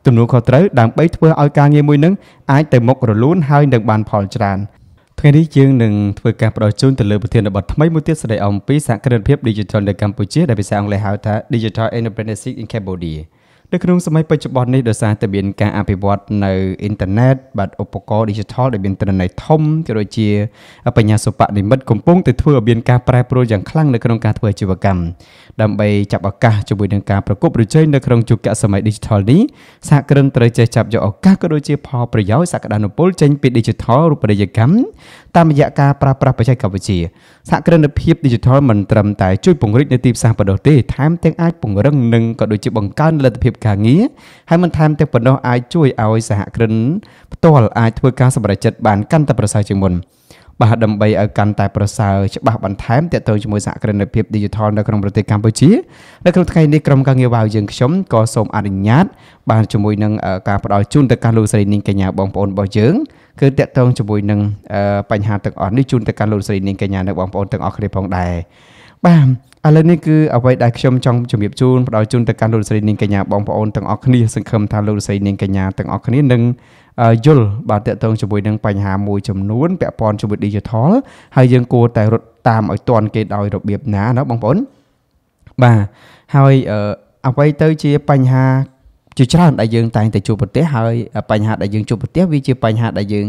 ទំនួលខុសត្រូវដើម្បីធ្វើឲ្យការងារមួយនឹងអាចទៅមុខរលូនហើយនឹងបានផលច្រើនថ្ងៃនេះយើងនឹងធ្វើការផ្តល់ជូនទៅលើប្រធានបទថ្មីមួយទៀតស្តីអំពីសក្តានុពល Digital នៅកម្ពុជាដែលភាសាអង់គ្លេសហៅថា Digital Entrepreneurship in Cambodia នៅក្នុងសម័យបច្ចុប្បន្ននេះដោយសារតែមានការអភិវឌ្ឍនៅអ៊ីនធឺណិតបាទឧបករណ៍ Digital ដែលមានទិន្នន័យធំក៏ដូចជាបញ្ញាសិប្បនិម្មិតកំពុងតែធ្វើឲ្យមានការ ប្រែប្រួលយ៉ាងខ្លាំងនៅក្នុងការធ្វើអាជីវកម្មដើម្បីចាប់ឱកាសជាមួយនឹងការប្រកបប្រជែងនៅក្នុងយុគសម័យ Digital នេះសហគ្រិនត្រូវចេះចាប់យកឱកាសក៏ដូចជាផលប្រយោជន៍សក្តានុពលចេញពី Digital រូបនីយកម្មតាមរយៈការប្រើប្រាស់បច្ចេកវិទ្យាសហគ្រិនភាព Digital មិនត្រឹមតែជួយពង្រីកនៅទីផ្សារប៉ុណ្ណោះទេថែមទាំងអាចពង្រឹងនិងក៏ដូចជា បង្កើនលទ្ធភាព ការងារហើយមិនថែមទាំងប៉ុណ្ណោះអាចជួយឲ្យសហគ្រិនផ្ទាល់អាចធ្វើការសម្រេចចិត្តបានកាន់តែប្រសើរជាងមុនបាទដើម្បីឲ្យកាន់តែប្រសើរច្បាស់បន្ថែមទាក់ទងជាមួយសហគ្រិនភាព Digital នៅក្នុងប្រទេសកម្ពុជានៅក្នុងថ្ងៃនេះក្រុមការងារវាវយើងខ្ញុំក៏សូមអនុញ្ញាត បានជាមួយនឹងការផ្ដល់ជូនទៅកាន់លោកស្រីនិងកញ្ញាបងប្អូនរបស់យើងគឺតកតងជាមួយនឹងបញ្ហាទាំងអស់នេះជូនទៅកាន់លោកស្រីនាងកញ្ញានៅបងប្អូនទាំងអស់គ្នាផងដែរបាទឥឡូវនេះគឺអ្វីដែលខ្ញុំចង់ជម្រាបជូនផ្ដល់ជូនទៅកាន់លោកស្រីនាងកញ្ញាបងប្អូនទាំងអស់គ្នាសង្ឃឹមថាលោកស្រីនាងកញ្ញាទាំងអស់គ្នានឹងយល់បាទតកតងជាមួយនឹងបញ្ហាមួយចំនួនពាក់ព័ន្ធជាមួយ Digital ហើយយើងគួរតែរត់តាមឲ្យទាន់គេដោយរបៀបណាណាបងប្អូនបាទហើយអ្វីទៅជាបញ្ហាជាច្រើនដែលយើងតែងតែជួបប្រទះហើយបញ្ហាដែលយើងជួបប្រទះវាជាបញ្ហាដែលយើង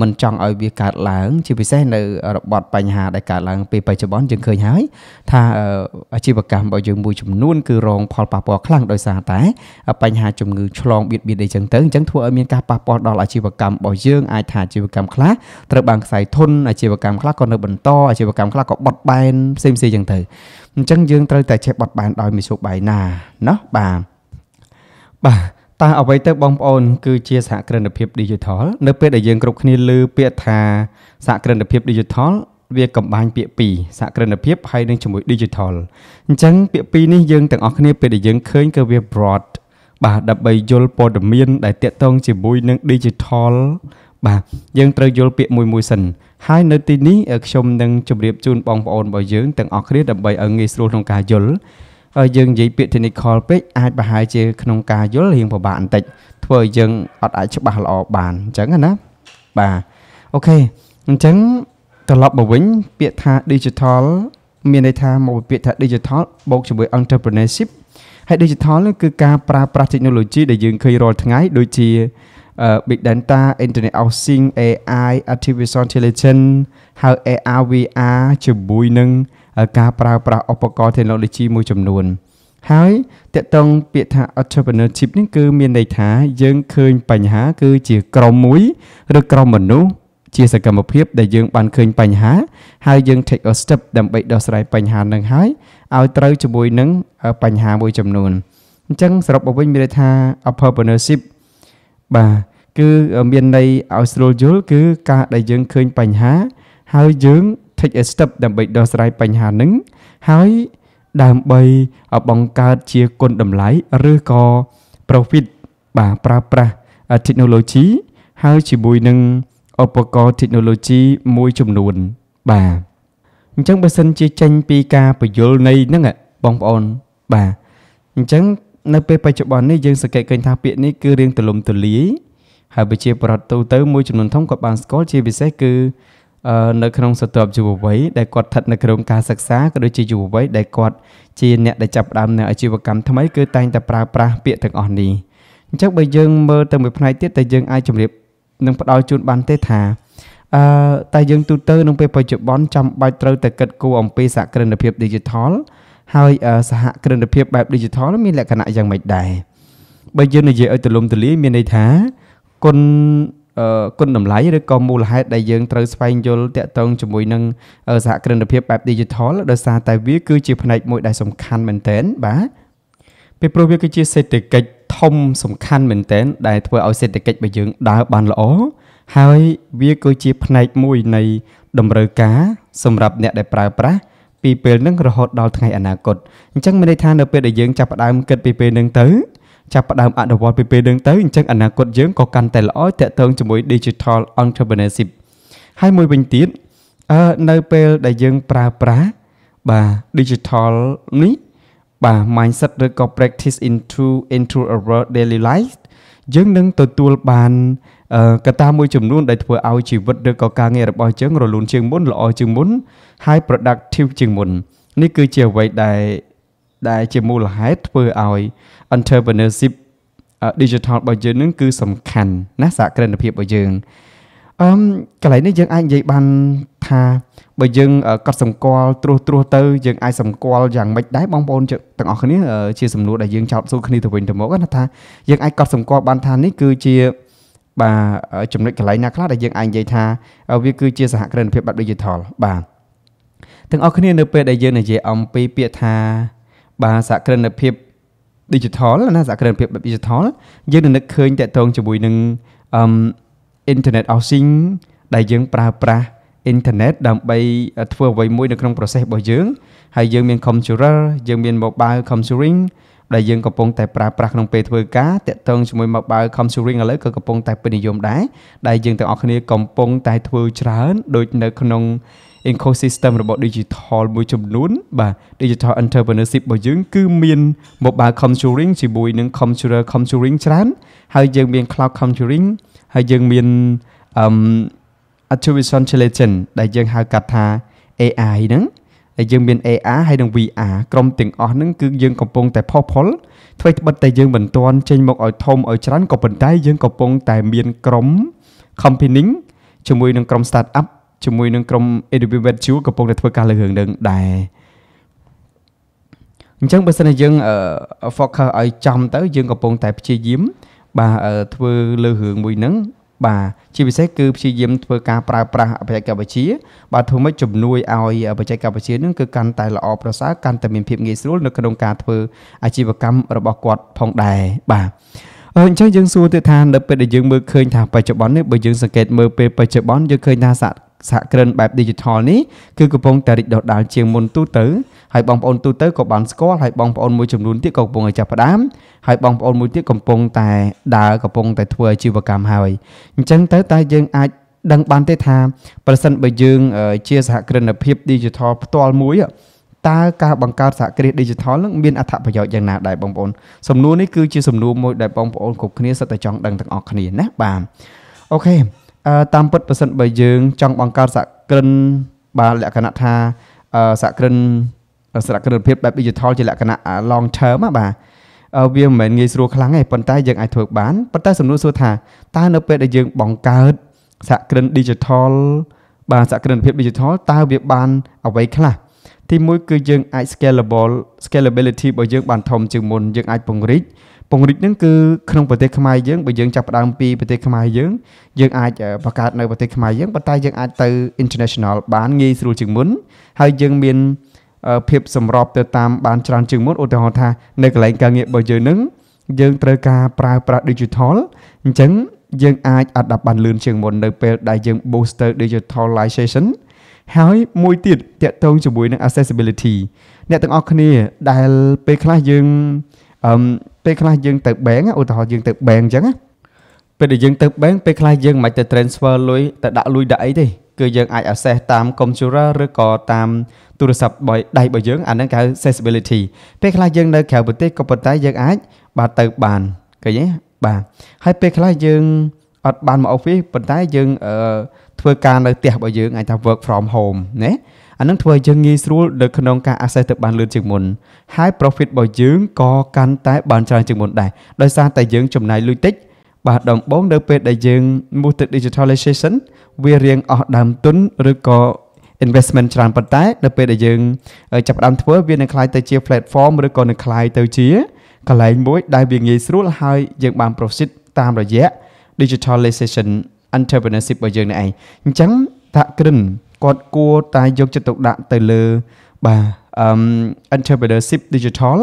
មិនចង់ឲ្យវាកើតឡើងជាពិសេសនៅរបត់បញ្ហាដែលកើតឡើងពេលបច្ចុប្បន្នយើងឃើញហើយថាអាជីវកម្មរបស់យើងមួយចំនួនគឺរងផលប៉ះពាល់ខ្លាំងដោយសារតែបញ្ហាជំងឺឆ្លងបៀតបៀនអីចឹងទៅអញ្ចឹងធ្វើឲ្យមានការប៉ះពាល់ដល់អាជីវកម្មរបស់យើងអាចថាអាជីវកម្មខ្លះត្រូវបានខ្សែធនអាជីវកម្មខ្លះក៏នៅបន្តអាជីវកម្មខ្លះក៏បត់បែនផ្សេងៗចឹងទៅអញ្ចឹងយើងត្រូវតែចេះបត់បែនដោយមធ្យោបាយណាណោះបាទបាទតើអ្វីទៅបងប្អូនគឺជាសហគ្រិនភាព Digital នៅពេលដែលយើងគ្រប់គ្នាឮពាក្យថាសហគ្រិនភាព Digital វាកំបាញ់ពាក្យពីរសហគ្រិនភាពហើយនឹងជាមួយ Digital អញ្ចឹងពាក្យពីរនេះយើងទាំងអស់គ្នាពេលដែលយើងឃើញគឺវា broad បាទដើម្បីយល់ព័ត៌មានដែលតាក់ទង ជាមួយនឹង Digital បាទយើងត្រូវយល់ពាក្យមួយមួយសិនហើយនៅទីនេះខ្ញុំនឹងជម្រាបជូនបងប្អូនរបស់យើងទាំងអស់គ្នាដើម្បីឲ្យងាយស្រួលក្នុងការយល់ហើយយើងនិយាយពាក្យ technical ពេកអាចប្រហែលជាក្នុងការយល់រៀងពិបាកបន្តិចធ្វើឲ្យយើងអត់អាចច្បាស់ល្អបានអញ្ចឹងណាបាទអូខេអញ្ចឹងត្រឡប់មកវិញពាក្យថា digital មានន័យថាមកពីពាក្យថា digital បូកជាមួយ entrepreneurship ហើយ digital នេះគឺការប្រើប្រាស់ technology ដែលយើងឃើញរាល់ថ្ងៃដូចជា big data internet of things AI artificial intelligence ហើយ AR VR ជាមួយនឹងការប្រើប្រាស់ឧបករណ៍ technology មួយចំនួនហើយតកតងពាក្យថា entrepreneurship នេះគឺមានន័យថាយើងឃើញបញ្ហា គឺជាក្រុមមួយឬក្រុមមនុស្សជាសកម្មភាព ដែលយើងបានឃើញបញ្ហាហើយយើង take a step ដើម្បីដោះស្រាយបញ្ហានឹងហើយឲ្យត្រូវជាមួយនឹងបញ្ហាមួយចំនួនអញ្ចឹងសរុបមកវិញមានន័យថា entrepreneurship បាទគឺមានន័យឲ្យស្រួលយល់គឺការដែលយើងឃើញបញ្ហាហើយយើង take a step ដើម្បីដោះស្រាយបញ្ហានឹងហើយដើម្បីបង្កើតជាគុណតម្លៃឬក៏ profit បាទប្រើប្រាស់ technology ហើយជាមួយនឹងឧបករណ៍ technology មួយចំនួនបាទអញ្ចឹងបើសិនជាចេញពីការពយល់នៃហ្នឹងបងប្អូនបាទអញ្ចឹងនៅពេលបច្ចុប្បន្ននេះយើងសង្កេតឃើញថាពាក្យនេះគឺរឿងទលំទលាយហើយប្រជាប្រដ្ឋទូទៅមួយចំនួនធំក៏បានស្គាល់ជាពិសេសគឺនៅក្នុងសន្ទាប់យុវវ័យដែលគាត់ស្ថិតនៅក្នុងការសិក្សាក៏ដូចជាយុវវ័យដែលគាត់ជាអ្នកដែលចាប់ផ្ដើមនៅអាជីវកម្មថ្មីគឺតែងតែប្រើប្រាស់ពាក្យទាំងអស់នេះអញ្ចឹងបើយើងមើលទៅមួយផ្នែកទៀតតែយើងអាចជម្រាបនឹងផ្ដល់ជូនបានទេថាអឺតែយើងទូទៅក្នុងពេលបច្ចុប្បន្នចាំបាច់ត្រូវតែគិតគូរអំពីសហគ្រិនភាព Digital ហើយសហគ្រិនភាពបែប Digital មានលក្ខណៈយ៉ាងម៉េចដែរបើយើងនិយាយឲ្យទូលំទូលាយមានន័យថាគុណគុណតម្លៃឬក៏មូលហេតុដែលយើងត្រូវស្វែងយល់តាក់ទងជាមួយនឹងសហគ្រិនភាពបែប digital ដោយសារតែវាគឺជាផ្នែកមួយដែលសំខាន់មែនទែនបាទពីព្រោះវាគឺជា សេដ្ឋកិច្ចធំ សំខាន់មែនទែនដែលធ្វើឲ្យសេដ្ឋកិច្ចរបស់យើងដើរបានល្អហើយវាគឺជាផ្នែកមួយនៃតម្រូវការសម្រាប់អ្នកដែលប្រើប្រាស់ពីពេលនឹងរហូតដល់ថ្ងៃអនាគតអញ្ចឹងមានន័យថានៅពេលដែលយើងចាប់ផ្ដើមគិតពីពេលនឹងទៅចាប់ផ្ដើមអនុវត្តពីពេលនឹងទៅអញ្ចឹងអនាគតយើងក៏កាន់តែល្អតាក់ទងជាមួយ digital entrepreneurship ហើយមួយវិញទៀតអឺនៅពេលដែលយើងប្រើប្រាស់បាទ digital នេះបាទ mindset ឬក៏ practice into into our daily life យើងនឹងទទួលបានកត្តាមួយចំនួនដែលធ្វើឲ្យជីវិតឬក៏ការងាររបស់យើងរលូនជាងមុនល្អជាងមុនហើយ productive ជាងមុននេះគឺជាអ្វីដែលដែលជាមូលហេតុធ្វើឲ្យ entrepreneurship digital របស់យើងនឹងគឺសំខាន់ណាសហគ្រិនភាពរបស់យើងអឹមកន្លែងនេះយើងអាចនិយាយបានថាបើយើងកត់សម្គាល់ត្រួសត្រាសទៅយើងអាចសម្គាល់យ៉ាងម៉េចដែរបងប្អូនទាំងអស់គ្នាជាសំណួរដែលយើងចោទសួរគ្នាទៅវិញទៅមកណាថាយើងអាចកត់សម្គាល់បានថានេះគឺជាបាទចំណុចកន្លែងណាខ្លះដែលយើងអាចនិយាយថា វាគឺជាសហគ្រិនភាពបែប digital បាទទាំងអស់គ្នានៅពេលដែលយើងនិយាយអំពីពាក្យថាបាទសហគ្រិនភាព digital ណាសហគ្រិនភាព digital យើងនឹងនឹកឃើញតកតងជាមួយនឹងអឺ internet of thing ដែលយើងប្រើប្រាស់អ៊ីនធឺណិតដើម្បីធ្វើអ្វីមួយនៅក្នុង process របស់យើងហើយយើងមាន computer យើងមាន mobile computing ដែលយើងកំពុង តែប្រើប្រាស់ក្នុងពេលធ្វើការតាក់ទងជាមួយ mobile computing ឥឡូវក៏កំពុងតែពេញនិយមដែរដែលយើងទាំងអស់គ្នាកំពុងតែធ្វើច្រើនដូចនៅក្នុង ecosystem របស់ digital មួយចំនួន បាទ digital entrepreneurship របស់យើង គឺមាន mobile computing ជាមួយនឹង computer computing ច្រើនហើយយើងមាន cloud computing ហើយយើងមាន um artificial intelligence ដែលយើងហៅកាត់ថា AI ហ្នឹងហើយយើងមាន AR ហើយនិង VR ក្រុមទាំងអស់ហ្នឹងគឺយើង កំពុងតែផុសផុលថ្មីត្បិតតែយើងមិនទាន់ចេញមកឲ្យធំឲ្យច្រើនក៏ប៉ុន្តែយើងកំពុងតែមានក្រុម company ជាមួយ នឹងក្រុម startup ជាមួយនឹងក្រុម AWS Venture កំពុងតែធ្វើការលើរឿងនឹងដែរអញ្ចឹងបើសិនជាយើង focus ឲ្យចំទៅយើងកំពុងតែព្យាយាម បាទធ្វើលើរឿងមួយហ្នឹងបាទជាពិសេសគឺព្យាយាមធ្វើការប្រើប្រាស់បច្ចេកវិទ្យាបាទធ្វើម៉េចជំនួយឲ្យបច្ចេកវិទ្យានឹងគឺកាន់តែល្អប្រសើរកាន់តែមានភាពងាយស្រួលនៅក្នុងការធ្វើអាជីវកម្មរបស់គាត់ ផងដែរបាទអញ្ចឹងយើងសួរទៀតថានៅពេលដែលយើងមើលឃើញថាបច្ចុប្បន្ននេះបើយើងសង្កេតមើលពេលបច្ចុប្បន្នយើងឃើញថាសហសហគ្រិនបែប digital នេះគឺកំពុងតែរីកដុះដាលជាងមុនទូទៅហើយបងប្អូនទូទៅក៏បានស្គាល់ហើយបងប្អូនមួយចំនួនទៀតក៏កំពុងតែចាប់ផ្ដើមហើយបងប្អូនមួយទៀតកំពុងតែដើរកំពុងតែធ្វើអាជីវកម្មហើយអញ្ចឹងទៅតើយើងអាចដឹងបានទេថា ប្រសិនបើយើង ជាសហគ្រិនភាព digital ផ្ទាល់មួយតើការបង្កើតសហគ្រាស digital នឹងមានអត្ថប្រយោជន៍យ៉ាងណាដែរបងប្អូនសំណួរនេះគឺជាសំណួរមួយដែលបងប្អូនគ្រប់គ្នាសិតតែចង់ដឹងទាំងអស់គ្នាណាបាទអូខេតាមពិតប្រសិនបើយើងចង់បង្កើតសក្តិនបាទលក្ខណៈថាសក្តិនសក្តិភាពបែប digital ជាលក្ខណៈ long term បាទវាមិនមែនងាយស្រួលខ្លាំងទេប៉ុន្តែយើងអាចធ្វើបានប៉ុន្តែសំណួរសួរថាតើនៅពេលដែលយើងបង្កើតសក្តិន digital បាទសក្តិភាព digital តើវា បាន អ្វីខ្លះទីមួយគឺយើងអាច scalable scalability របស់យើងបានធំជាងមុនយើងអាចពង្រីកពង្រីកហ្នឹងគឺក្នុងប្រទេសខ្មែរយើងបើយើងចាប់ផ្ដើមពីប្រទេសខ្មែរយើងយើងអាចបង្កើតនៅប្រទេសខ្មែរយើងប៉ុន្តែយើងអាចទៅ international បានងាយស្រួលជាងមុនហើយយើងមានភាពសម្របទៅតាមបានច្រើនជាងមុនឧទាហរណ៍ថានៅកន្លែងការងាររបស់យើងនឹងយើងត្រូវការប្រើប្រាស់ digital អញ្ចឹង យើងអាចអត់ដាប់បានលឿនជាងមុននៅពេលដែលយើង booster digitalization ហើយមួយទៀតតកតងជាមួយនឹង accessibility អ្នកទាំងអស់គ្នាដែលពេលខ្លះយើងអឺពេលខ្លះយើងទៅ bank ឧទាហរណ៍យើងទៅ bank អញ្ចឹងណាពេលដែលយើងទៅ bank ពេលខ្លះយើងមិនអាចទៅ transfer លុយទៅដាក់លុយដាក់អីទេគឺយើងអាច access តាម computer ឬក៏តាមទូរស័ព្ទបដៃរបស់យើងអាហ្នឹងគេហៅ accessibility ពេលខ្លះយើងនៅក្រៅប្រទេសក៏ប៉ុន្តែយើងអាចបាទទៅបានឃើញទេបាទហើយពេលខ្លះយើងអត់បានមក office ប៉ុន្តែយើងធ្វើការនៅផ្ទះរបស់យើងអាចថា work from home ណាអានឹងធ្វើឲ្យយើងងាយស្រួលនៅក្នុងការ access ទៅបានលឿនជាងមុនហើយ profit របស់យើងក៏កាន់តែបានច្រើនជាងមុនដែរដោយសារតែយើងចំណាយលុយតិច បាទដំបូងនៅពេលដែលយើង move ទៅ digitalization វារៀងអស់ដើមទុនឬក៏ investment ច្រើនប៉ុន្តែនៅពេលដែលយើងចាប់ផ្ដើមធ្វើវានឹងក្លាយទៅជា platform ឬក៏នឹងក្លាយទៅជាកន្លែងមួយ ដែលវាងាយស្រួលហើយយើងបាន profit តាមរយៈ digitalization entrepreneurship របស់យើងនេះឯងអញ្ចឹងតាក់ក្រិនគាត់គួរតែយកចិត្តទុកដាក់ទៅលើបាទ um entrepreneurship digital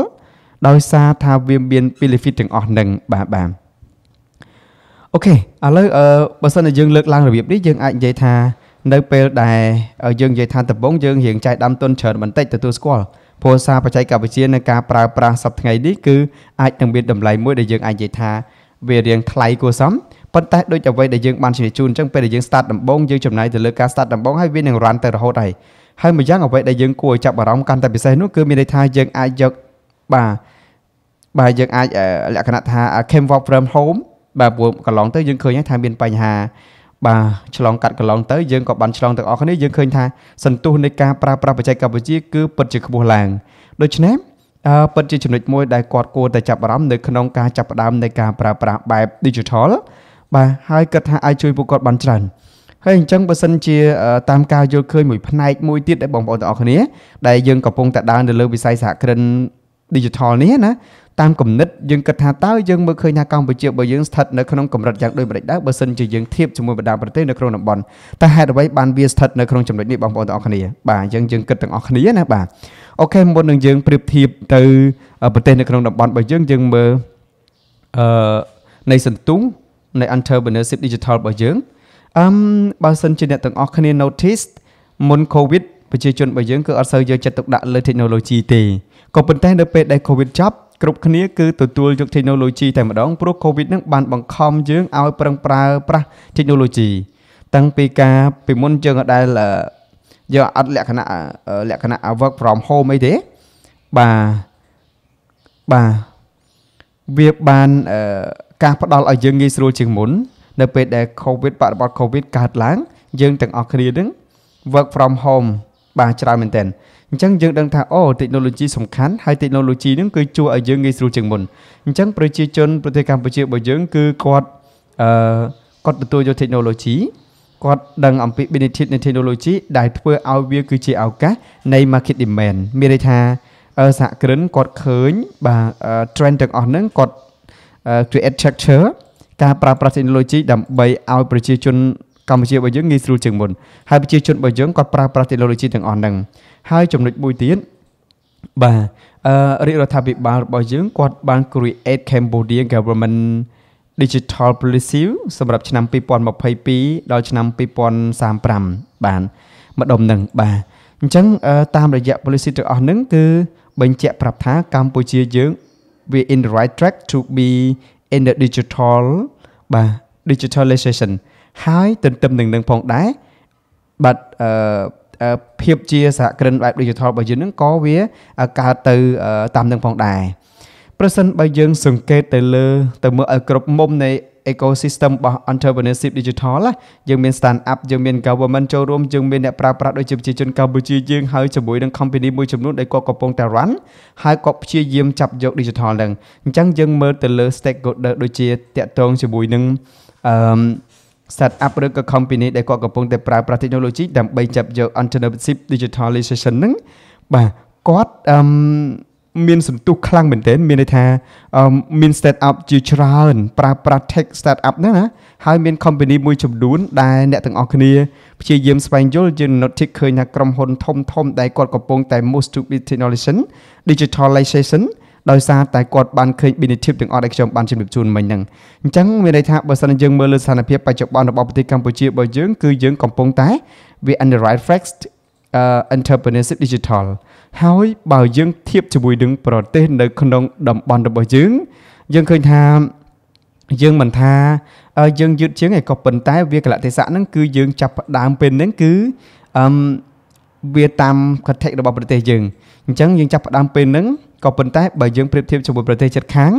ដោយសារថាវាមាន benefit ទាំងអស់នឹងបាទបាទអូខេឥឡូវអឺបើសិនជាយើងលើកឡើងរបៀបនេះយើងអាចនិយាយថា នៅ ពេលដែលយើងនិយាយថាដំបងយើងរៀងចែកដាំទុនច្រើនបន្តិចទទួលស្គាល់ព្រោះសារបច្ចេកវិទ្យានៅការប្រើប្រាស់សប្តាហ៍ថ្ងៃនេះគឺអាចនឹងមានតម្លៃមួយដែលយើងអាចនិយាយថាវារៀងថ្លៃគួរសមប៉ុន្តែដូចអ្វីដែលយើងបានជំរាបជូនអញ្ចឹងពេលដែលយើង start ដំបូងយើងចំណាយទៅលើការ start ដំបូងហើយវានឹង run ទៅរហូតហើយហើយមួយយ៉ាងអ្វីដែលយើងគួរឲ្យចាប់អារម្មណ៍កាន់តែពិសេសនោះគឺមានន័យថាយើងអាចយកបាទបាទយើងអាចលក្ខណៈថា Canva From Home បាទព្រោះកន្លងទៅយើងឃើញថាមានបញ្ហាបាទឆ្លងកាត់កន្លងទៅយើងក៏បានឆ្លងទាំងអស់គ្នាយើងឃើញថា សន្ទុះនៃការប្រើប្រាស់បច្ចេកវិទ្យាគឺពិតជាខ្ពស់ឡើងដូច្នេះអឺពិតជាចំណុចមួយដែលគាត់គួរតែចាប់អារម្មណ៍នៅក្នុងការចាប់ផ្ដើមនៃការប្រើប្រាស់បែប digital បាទហើយគិតថាអាចជួយពួកគាត់បានច្រើនហើយអញ្ចឹងបើសិនជាតាម ការយល់ឃើញមួយផ្នែកមួយទៀតដែលបងប្អូនទាំងអស់គ្នា ដែលយើងកំពុងតែដើរនៅលើវិស័យសហគ្រិន digital នេះណាតាមគំនិតយើងគិតថាតើយើងមើលឃើញថាកម្ពុជារបស់យើងស្ថិតនៅក្នុងកម្រិតយ៉ាងដូចម្តេចដែរបើសិនជាយើងធៀបជាមួយបណ្ដាប្រទេសនៅក្នុងតំបន់តើហេតុអ្វីបានវាស្ថិតនៅក្នុងចំណុចនេះបងប្អូនទាំងអស់គ្នាបាទអញ្ចឹងយើងគិតទាំងអស់គ្នាណាបាទអូខេមុននឹងយើងប្រៀបធៀបទៅ ប្រទេសនៅក្នុងតំបន់របស់យើងយើងមើលអឺនៃសន្ទុះនៃ entrepreneurship digital របស់យើងអឹមបើសិនជាអ្នកទាំងអស់គ្នា notice មុន covid ប្រជាជនរបស់យើងគឺអត់សូវយកចិត្តទុកដាក់លើ technology ទេក៏ប៉ុន្តែនៅពេលដែល covid ចប់គ្រប់គ្នាគឺទទួលយក technology តែម្ដងព្រោះ covid នឹងបានបង្ខំយើងឲ្យ ប្រឹងប្រើប្រាស់ technology តាំងពីការពីមុនយើងដែលយកអត់លក្ខណៈលក្ខណៈ work from home អីទេបាទបាទវាបានអឺការផ្ដល់ឲ្យយើងងាយស្រួលជាងមុននៅពេលដែល COVID បរិបទ COVID កើតឡើងយើងទាំងអស់គ្នានឹង work from home បាទច្រើនមែនទែនអញ្ចឹងយើង ដឹងថាអូ technology សំខាន់ហើយ technology នឹងគឺជួយឲ្យយើងងាយស្រួលជាងមុនអញ្ចឹងប្រជាជនប្រទេសកម្ពុជារបស់យើងគឺគាត់អឺគាត់ទទួលយក technology គាត់ដឹងអំពី benefit នៃ technology ដែលធ្វើឲ្យវាគឺជាឱកាសនៃ market demand មានន័យថាសហគ្រិនគាត់ឃើញបាទ trend ទាំងអស់ហ្នឹងគាត់ create structure ការប្រើប្រាស់ technology ដើម្បីឲ្យប្រជាជនកម្ពុជារបស់យើងងាយស្រួលជាងមុនហើយប្រជាជនរបស់យើងគាត់ប្រើប្រាស់ technology ទាំងអស់ហ្នឹងហើយចំណុចមួយទៀតបាទអឺរាជរដ្ឋាភិបាលរបស់យើងគាត់បាន create Cambodia government digital policy សម្រាប់ឆ្នាំ2022ដល់ឆ្នាំ2035បាន ម្ដុំហ្នឹង បាទអញ្ចឹងតាមរយៈ policy ទាំងអស់ហ្នឹងគឺបញ្ជាក់ប្រាប់ថាកម្ពុជាយើង we're in the right track to be in the digital បាទ digitalization ហើយទន្ទឹមនឹងនឹងផងដែរបាទអឺភាពជាសហគ្រិនបែប digital របស់យើងនឹងក៏វាកើតទៅតាមនឹងផងដែរប្រសិនបើយើងសង្កេតទៅលើទៅមើលឲ្យគ្រប់មុំនៃ ecosystem របស់ entrepreneurship digital ណាយើងមាន stand up យើងមាន government ចូលរួមយើងមានអ្នកប្រើប្រាស់ដូចជាប្រជាជនកម្ពុជាយើងហើយជាមួយនឹង company មួយចំនួនដែលគាត់កំពុងតែ run ហើយគាត់ព្យាយាមចាប់យក digital ហ្នឹងអញ្ចឹងយើងមើលទៅលើ stakeholder ដូចជាតាក់ទងជាមួយនឹងអឺ startup ឬក៏ company ដែលគាត់កំពុងតែប្រើប្រាស់ technology ដើម្បីចាប់យក entrepreneurship digitalization ហ្នឹងបាទគាត់អឺមានសន្ទុះខ្លាំងមែនទែនមានន័យថាមាន start up ជាច្រើនប្រើប្រាស់ tech start up ហ្នឹងណាហើយមាន company មួយចំនួនដែលអ្នកទាំងអស់គ្នាព្យាយាមស្វែងយល់យើង notice ឃើញថាក្រុមហ៊ុនធំធំ ដែលគាត់កំពុងតែ move to digitalization digitalization ដោយសារតែគាត់បានឃើញ benefit ទាំងអស់ដែលខ្ញុំបានជម្រាបជូនមិញហ្នឹងអញ្ចឹងមានន័យថាបើសិនយើងមើលលើស្ថានភាពបច្ចុប្បន្នរបស់ប្រទេសកម្ពុជារបស់យើងគឺយើងកំពុងតែ we underwrite facts uh, entrepreneurship digital ហើយបើយើងធៀបជាមួយនឹងប្រទេស នៅក្នុងតំបន់របស់យើងយើងឃើញថាយើងមិនថាយើងយឺតជាងឯក៏ប៉ុន្តែ វាកលៈទេសៈហ្នឹងគឺយើងចាប់ដើមពេលហ្នឹងគឺអឹមវាតាម context របស់ប្រទេសយើងអញ្ចឹងយើងចាប់ផ្ដើមពេលហ្នឹងក៏ប៉ុន្តែបើយើងប្រៀបធៀបជាមួយប្រទេសជិតខាង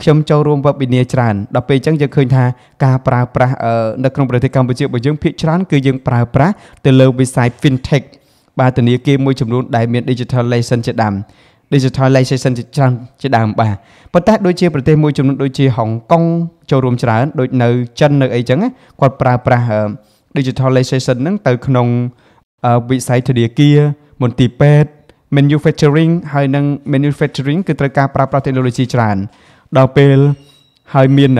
ខ្ញុំចូលរួម webinar ច្រើនដល់ពេលអញ្ចឹងយើងឃើញថាការប្រើប្រាស់នៅក្នុងប្រទេសកម្ពុជារបស់យើងភាគច្រើន គឺយើងប្រើប្រាស់ទៅលើវិស័យ fintech បាទធនាគារមួយចំនួនដែលមាន digital license ជាដើម digital license ជាច្រើនជាដើមបាទប៉ុន្តែដូចជាប្រទេសមួយចំនួនដូចជាហុងកុងចូលរួមច្រើនដូច នៅចិននៅអីចឹងគាត់ប្រើប្រាស់ digital license ហ្នឹងទៅក្នុងវិស័យធនាគារមន្ទីរពេទ្យ manufacturing ហើយនិង manufacturing គឺត្រូវការប្រើប្រាស់ technology ច្រើនដល់ពេលហើយមាន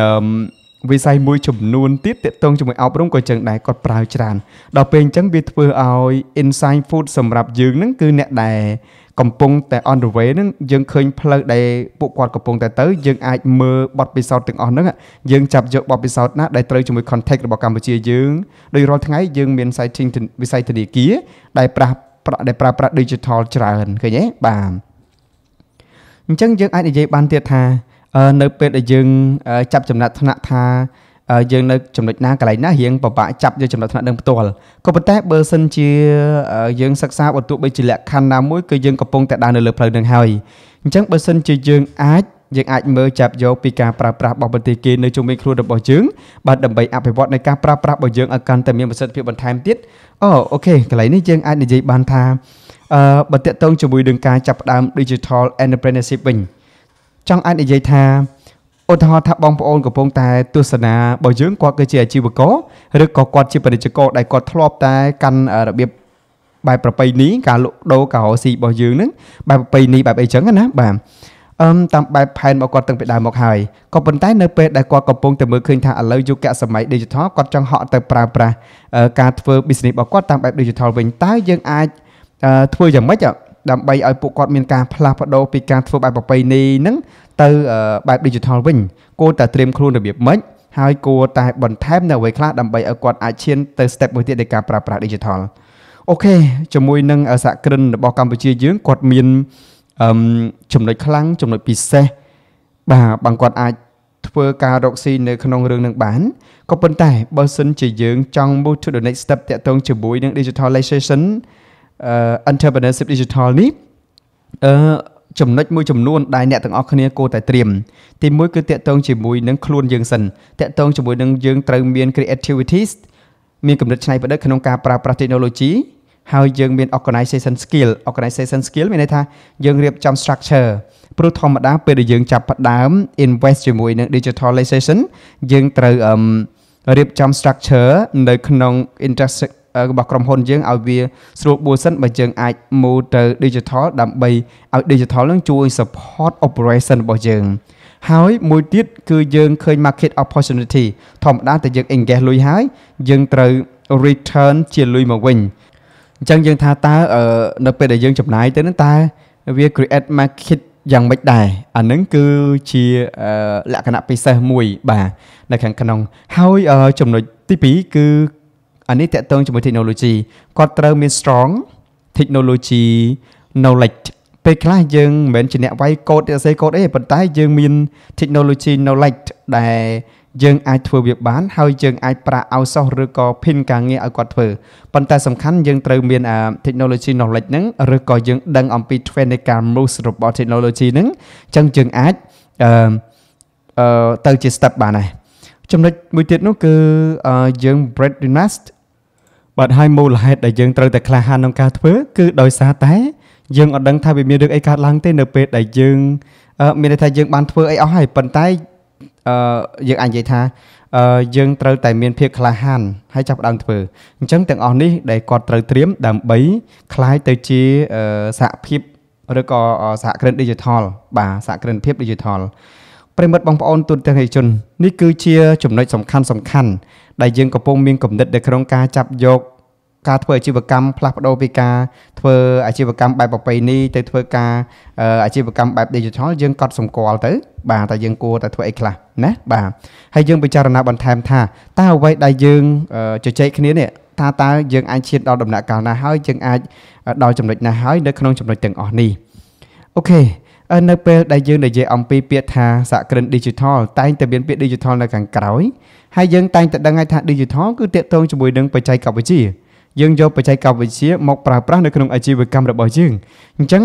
វិស័យមួយចំនួនទៀតតកតងជាមួយអប់រំក៏ចឹងដែរគាត់ប្រើច្រើនដល់ពេលអញ្ចឹងវាធ្វើឲ្យ Insight Food សម្រាប់យើងហ្នឹងគឺអ្នកដែលកំពុង តែ on the way ហ្នឹងយើងឃើញផ្លូវដែលពួកគាត់កំពុងតែទៅយើងអាចមើលបទពិសោធន៍ទាំងអស់ហ្នឹងយើងចាប់យកបទពិសោធន៍ណាដែលត្រូវជាមួយ context របស់កម្ពុជាយើងដោយរាល់ថ្ងៃយើងមាន sighting វិស័យធនាគារដែលប្រាស់ដែលប្រើប្រាស់ digital ច្រើនឃើញទេបាទអញ្ចឹងយើងអាចនិយាយបានទៀតថានៅពេលដែលយើងចាប់ចំណាត់ថ្នាក់ថាយើងនៅចំណុចណាកន្លែងណារៀងពិបាកចាប់យកចំណុចថ្នាក់នឹងផ្ទាល់ក៏ប៉ុន្តែបើសិនជាយើងសិក្សាបើទោះបីជាលក្ខខណ្ឌណាមួយគឺយើងកំពុងតែដើរនៅលើផ្លូវនឹងហើយអញ្ចឹងបើសិនជាយើងអាចយើងអាចមើលចាប់យកពីការប្រើប្រាស់របស់បន្ទាគេនៅជុំវិញខ្លួនរបស់យើងបាទដើម្បីអភិវឌ្ឍនៃការប្រើប្រាស់របស់យើងឲ្យកាន់តែមានប្រសិទ្ធភាពបន្ថែមទៀតអូអូខេកន្លែងនេះយើងអាចនិយាយបានថាអឺបើតកតងជាមួយនឹងការចាប់ផ្ដើម Digital Entrepreneurship វិញចង់អាចនិយាយថាឧទាហរណ៍ថាបងប្អូនកំពុងតែទស្សនាបើយើងគាត់គឺជាអាជីវករឬក៏គាត់ជាពាណិជ្ជករដែលគាត់ធ្លាប់តែកាន់របៀបបែបប្រពៃណីការលក់ដូរការរកស៊ីរបស់យើងហ្នឹងបែបប្រពៃណីបែបអីចឹងណា បាទអឹមតាមបែបផែនរបស់គាត់តាំងពីដើមមកហើយក៏ប៉ុន្តែនៅពេលដែលគាត់កំពុងតែមើលឃើញថាឥឡូវយុគសម័យ digital គាត់ចង់ហក់ទៅប្រើប្រាស់ការធ្វើ business របស់គាត់តាមបែប digital វិញតើយើងអាចធ្វើយ៉ាងម៉េចដើម្បីឲ្យពួកគាត់មានការផ្លាស់ប្ដូរពីការធ្វើបែបប្រពៃណីហ្នឹងទៅបែប digital វិញគួរតែត្រៀមខ្លួនរបៀបម៉េចហើយគួរតែបន្ថែមនៅអ្វីខ្លះដើម្បីឲ្យគាត់អាចឈានទៅ step មួយទៀតនៃការប្រើប្រាស់ digital អូខេជាមួយនឹងសហគ្រិនរបស់កម្ពុជាយើងគាត់មានអឹមចំណុចខ្លាំងចំណុចពិសេសបាទបងគាត់អាចធ្វើការរកស៊ីនៅក្នុងរឿងនឹងបានក៏ប៉ុន្តែបើសិនជាយើងចង់ move to the next step តាក់ទងជាមួយនឹង digitalization entrepreneurship digital នេះអឺចំណុចមួយចំនួនដែលអ្នកទាំងអស់គ្នាគួរតែត្រៀមទីមួយគឺតាក់ទងជាមួយនឹងខ្លួនយើងសិនតាក់ទងជាមួយនឹងយើងត្រូវមាន creativities មានកម្រិតច្នៃប្រឌិតក្នុងការប្រើប្រាស់ technology ហើយយើងមាន organization skill organization skill មានន័យថាយើងរៀបចំ structure ព្រោះធម្មតាពេលដែលយើងចាប់ផ្ដើម invest ជាមួយនឹង digitalization យើងត្រូវអឺរៀបចំ structure នៅ ក្នុងរបស់ក្រុមហ៊ុនយើងឲ្យវាស្រួលបួលសិនបើយើងអាច move ទៅ digital ដើម្បីឲ្យ digital នឹងជួយ support operation របស់យើងហើយមួយទៀតគឺយើងឃើញ market opportunity ធម្មតាតែយើង engage លុយហើយយើងត្រូវ return ជាលុយមកវិញអញ្ចឹងយើងថាតើនៅពេលដែលយើងចំណាយទៅនឹងតើវា create market យ៉ាងម៉េចដែរអានឹងគឺជាលក្ខណៈពិសេសមួយបាទនៅខាងក្នុងហើយចំណុចទី2គឺអានេះតកតងជាមួយ technology គាត់ត្រូវមាន strong technology knowledge ពេលខ្លះយើងមិនមែនជាអ្នកវាយកូដអ្នកសរសេរកូដទេប៉ុន្តែយើងមាន technology knowledge ដែល យើងអាចធ្វើវាបាន ហើយយើងអាចប្រាឲ្យសោះឬក៏ភិនការងារឲ្យគាត់ធ្វើប៉ុន្តែសំខាន់យើងត្រូវមាន technology knowledge ហ្នឹងឬក៏យើងដឹងអំពី trend នៃការ move របស់ technology ហ្នឹងអញ្ចឹងយើងអាចអឺទៅជា step បានដែរចំណុចមួយទៀតនោះគឺយើង bread dynast បាទហើយមូលហេតុដែលយើងត្រូវតែក្លាហានក្នុងការធ្វើគឺដោយសារតែយើងអត់ដឹងថាវាមានរឿងអីកើតឡើងទេនៅពេលដែលយើងមានន័យថាយើងបានធ្វើអីអស់ហើយប៉ុន្តែយើងអាចនិយាយថាយើងត្រូវតែមានភាពក្លាហានហើយចាប់ផ្ដើមធ្វើអញ្ចឹងទាំងអស់នេះដែលគាត់ត្រូវត្រៀមដើម្បីคล้ายទៅជាសហភាពឬក៏សហគ្រិន Digital បាទសហគ្រិនភាព Digital ប្រិមិត្តបងប្អូនទូទាំងជននេះគឺជាចំណុចសំខាន់សំខាន់ដែលយើងកំពុងមានគំនិតនៅក្នុង ការចាប់យក ការធ្វើអាជីវកម្មផ្លាស់ប្ដូរពីការធ្វើអាជីវកម្មបែបប្រពៃណីទៅធ្វើការអាជីវកម្មបែប digital យើងកត់សម្គាល់ទៅ បាទតែយើងគួរតែធ្វើអីខ្លះណាបាទហើយយើងពិចារណាបន្ថែមថាតើអ្វីដែលយើងជជែកគ្នានេះថាតើយើងអាចឈានដល់ដំណាក់កាលណាហើយយើងអាចដល់ចំណុចណាហើយនៅក្នុងចំណុចទាំងអស់នេះអូខេនៅពេលដែលយើងនិយាយអំពីពាក្យថាសហគ្រិន Digital តែងតែមានពាក្យ Digital នៅខាងក្រោយហើយយើងតែងតែដឹងហើយថា Digital គឺទាក់ទងជាមួយនឹងបច្ចេកវិទ្យាយើងយកបច្ចេកវិទ្យាមកប្រើប្រាស់នៅក្នុងអាជីវកម្មរបស់យើងអញ្ចឹង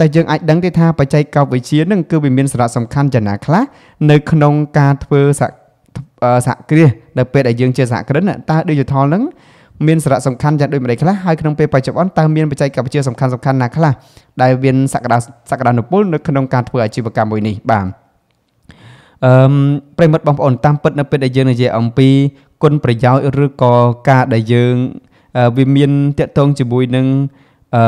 តែយើងអាចដឹងទេថាបច្ចេកវិទ្យានឹងគឺវាមានសារៈសំខាន់យ៉ាងណាខ្លះនៅក្នុងការធ្វើសហគ្រាសនៅពេលដែលយើងជាសហគ្រិនតើ Digital នឹងមានសារៈសំខាន់យ៉ាងដូចម្តេចខ្លះហើយក្នុងពេលបច្ចុប្បន្នតើមានបច្ចេកវិទ្យាសំខាន់សំខាន់ណាខ្លះដែលមានសក្តាសក្តានុពលនៅក្នុងការធ្វើអាជីវកម្មមួយនេះបាទអឺប្រិមិត្តបងប្អូនតាមពិតនៅពេលដែលយើងនិយាយអំពី គុណប្រយោជន៍ឬក៏ការដែលយើងវាមានតកតងជាមួយនឹងអឺ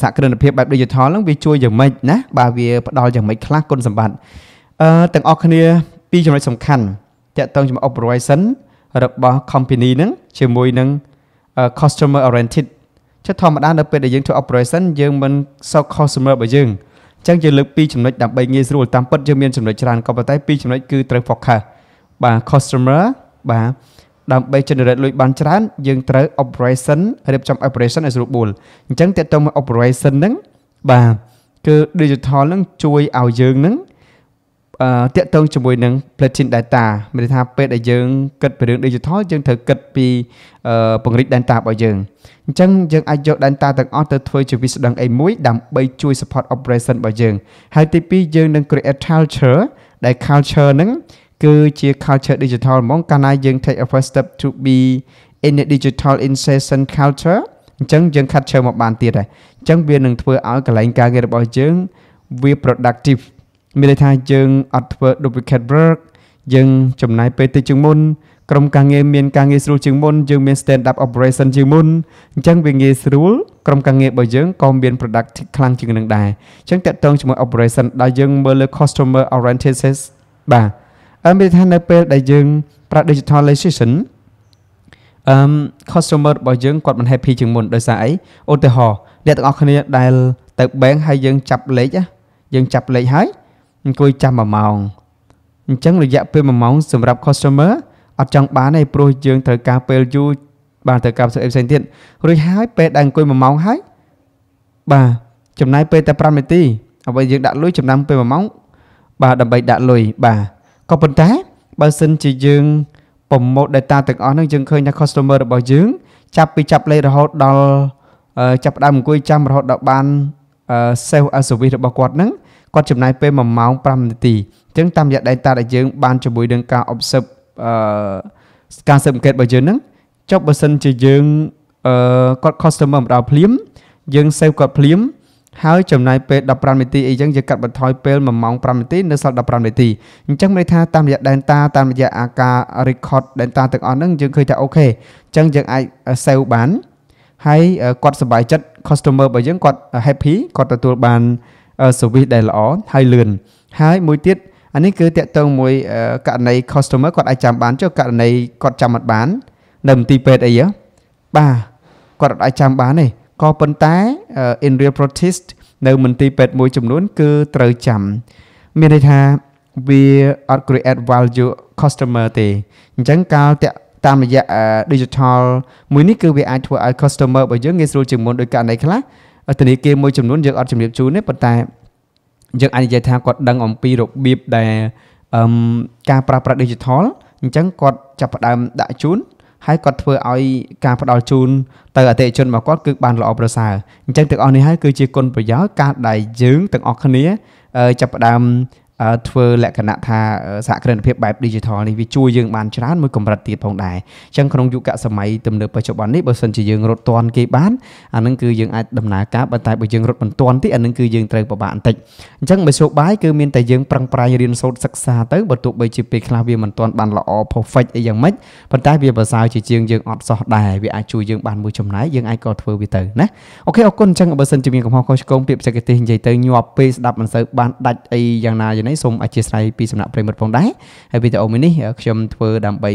សហគ្រិនភាពបែប digital ហ្នឹងវាជួយយ៉ាងម៉េចណាបាទវាផ្ដល់យ៉ាងម៉េចខ្លះគុណសម្បត្តិអឺទាំងអស់គ្នាពីរចំណុចសំខាន់តកតងជាមួយ operation របស់ company ហ្នឹងជាមួយនឹង customer oriented ចុះធម្មតានៅពេលដែលយើងធ្វើ operation យើងមិនសុខ customer របស់យើងអញ្ចឹងយើងលើកពីចំណុចដើម្បីងាយស្រួលតាមពិតយើងមានចំណុចច្រើនក៏ប៉ុន្តែពីចំណុចគឺត្រូវ focus បាទ customer បាទដើម្បី generate លុយបានច្រើន យើងត្រូវ operation រៀបចំ operation ឲ្យស្រួលបួលអញ្ចឹងតើតើ operation ហ្នឹងបាទគឺ digital ហ្នឹងជួយឲ្យយើងហ្នឹងអឺតាក់ទងជាមួយនឹង Platin Data មានន័យថាពេលដែលយើងគិតពីរឿង Digital យើងត្រូវគិតពីអឺពង្រីក Data របស់យើងអញ្ចឹងយើងអាចយក Data ទាំងអស់ទៅធ្វើជាវិស្ដងអីមួយដើម្បីជួយ support operation របស់យើងហើយទី2យើងនឹង create culture ដែល culture ហ្នឹងគឺជា culture digital ហ្មងកាលណាយើង take a first step to be in a digital insertion culture អញ្ចឹងយើង culture មកបានទៀតហើយអញ្ចឹងវានឹងធ្វើឲ្យកន្លែងការងាររបស់យើងវា productive មានន័យថាយើងអត់ធ្វើ duplicate work យើង ចំណាយពេលតិចជាងមុនក្រុមការងារមានការងារស្រួលជាងមុនយើងមាន stand up operation ជាងមុនអញ្ចឹងវាងាយស្រួលក្រុមការងាររបស់យើងក៏មាន productive ខ្លាំងជាងនឹងដែរអញ្ចឹងតកតងជាមួយ operation ដែលយើងមើលលើ customer oriented sales បាទអឺមានថានៅពេលដែលយើងប្រើ digitalization អឺ customer របស់យើងគាត់មិន happy ជាងមុនដោយសារអីឧទាហរណ៍អ្នកទាំងអស់គ្នាដែលទៅ bank ហើយយើងចាប់លេខយើងចាប់លេខហើយអង្គុយចាំ1ម៉ោងអញ្ចឹងរយៈពេល1ម៉ោងសម្រាប់ customer អត់ចង់បានទេព្រោះយើងត្រូវការពេលយូរបាទត្រូវការផ្សេងផ្សេងទៀតរួចហើយ ពេលដែលអង្គុយ1ម៉ោងហើយបាទចំណាយពេលតែ5នាទី អ្វីយើងដាក់លុយចំណាំ ពេល1ម៉ោង បាទដើម្បីដាក់លុយបាទក៏ប៉ុន្តែបើសិនជាយើងប្រម៉ូត data ទាំងអស់ហ្នឹងយើងឃើញថា customer របស់យើងចាប់ពីចាប់លេខរហូតដល់ចាប់ដើមអង្គុយចាំរហូតដល់បាន sales as service របស់គាត់ហ្នឹងគាត់ចំណាយពេល1ម៉ោង5នាទីអញ្ចឹងតាមរយៈ data ដែលយើងបានជាមួយនឹងការ observe អឺការស៊ើបអង្កេតរបស់យើងហ្នឹងចុះបើសិនជាយើងអឺគាត់ customer មកដល់ភ្លាមយើង save គាត់ភ្លាម ហើយចំណាយពេល15នាទីអីចឹងយើងកាត់បន្ថយពេល1ម៉ោង5នាទីនៅសល់15នាទីអញ្ចឹងមានថាតាមរយៈ data តាមរយៈអាការ record data ទាំងអស់ហ្នឹងយើងឃើញថាអូខេអញ្ចឹងយើងអាច save បានហើយគាត់សប្បាយចិត្ត customer របស់យើងគាត់ happy គាត់ទទួលបាន service ដែលល្អហើយលឿនហើយមួយទៀតអានេះគឺតកតងមួយករណី customer គាត់អាចចាំបានចុះករណីគាត់ចាំមិនបាននៅមន្ទីរពេទ្យអីហ៎បាទគាត់អាចចាំបានទេក៏ប៉ុន្តែ in real practice នៅមន្ទីរពេទ្យមួយចំនួន គឺត្រូវចាំមានន័យថាវាអត់ create value customer ទេអញ្ចឹងការតាក់តាមរយៈ digital មួយនេះគឺវាអាចធ្វើឲ្យ customer របស់យើងងាយស្រួលជាងមុនដោយករណីខ្លះធនាគារមួយចំនួនយើងអត់ជំរាបជូនទេប៉ុន្តែយើងអាចនិយាយថាគាត់ដឹងអំពីរបៀបដែលអឹមការប្រើប្រាស់ digital អញ្ចឹងគាត់ចាប់ផ្ដើមដាក់ជូនហើយគាត់ធ្វើឲ្យការផ្ដល់ជូនទៅអតិថិជនរបស់គាត់គឺបានល្អប្រសើរអញ្ចឹងទាំងអស់នេះហើយគឺជាគុណប្រយោជន៍ការដែលយើងទាំងអស់គ្នាចាប់ផ្ដើមធ្វើលក្ខណៈថាសហគ្រិនភាពបែប digital នេះវាជួយយើងបាន ច្រើនមួយកម្រិតទៀតផងដែរអញ្ចឹងក្នុងយុគសម័យទំនើបបច្ចុប្បន្ននេះបើសិនជាយើងរត់ទាន់គេបានអានឹងគឺយើងអាចដំណើរការតែបើយើងរត់មិនទាន់ទេអានឹងគឺយើងត្រូវពិបាកបន្តិចអញ្ចឹងមធ្យោបាយគឺមានតែយើងប្រឹងប្រែងរៀនសូត្រសិក្សាទៅបើទោះបីជាពេលខ្លះវាមិនទាន់បានល្អ perfect អីយ៉ាងម៉េចប៉ុន្តែវាប្រសើរជាជាងយើងអត់សោះដែរវាអាចជួយយើងបានមួយចំណែកយើងអាចក៏ធ្វើវាទៅណាអូខេអរគុណអញ្ចឹងបើសិនជាមានកំហុសខុសឆ្គងពាក្យបច្ចេកទេសនិយាយទៅញាប់ពេកស្ដាប់មិនសូវបានដាច់អីយ៉ាងណាយ៉ាងនេះសូមអធិស្ឋានពីសំណាក់ប្រិមិត្តផងដែរហើយវីដេអូមួយនេះខ្ញុំធ្វើដើម្បី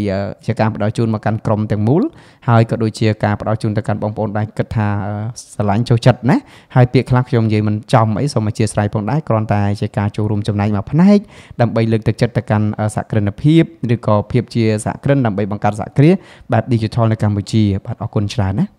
ជាការផ្ដល់ជូនមកកាន់ក្រុមទាំងមូលហើយក៏ដូចជាការផ្ដល់ជូនទៅកាន់បងប្អូនដែលគិតថាស្រឡាញ់ចូលចិត្តណាហើយពាក្យខ្លះខ្ញុំនិយាយមិនចំអីសូមអធិស្ឋានផងដែរគ្រាន់តែ ជាការចូលរួមចំណែកមួយផ្នែកដើម្បីលើកទឹកចិត្តទៅកាន់សហគ្រិនភាពឬក៏ភាពជាសហគ្រិនដើម្បីបង្កើតសហគ្រាសបែប digital នៅកម្ពុជាបាទអរគុណច្រើនណា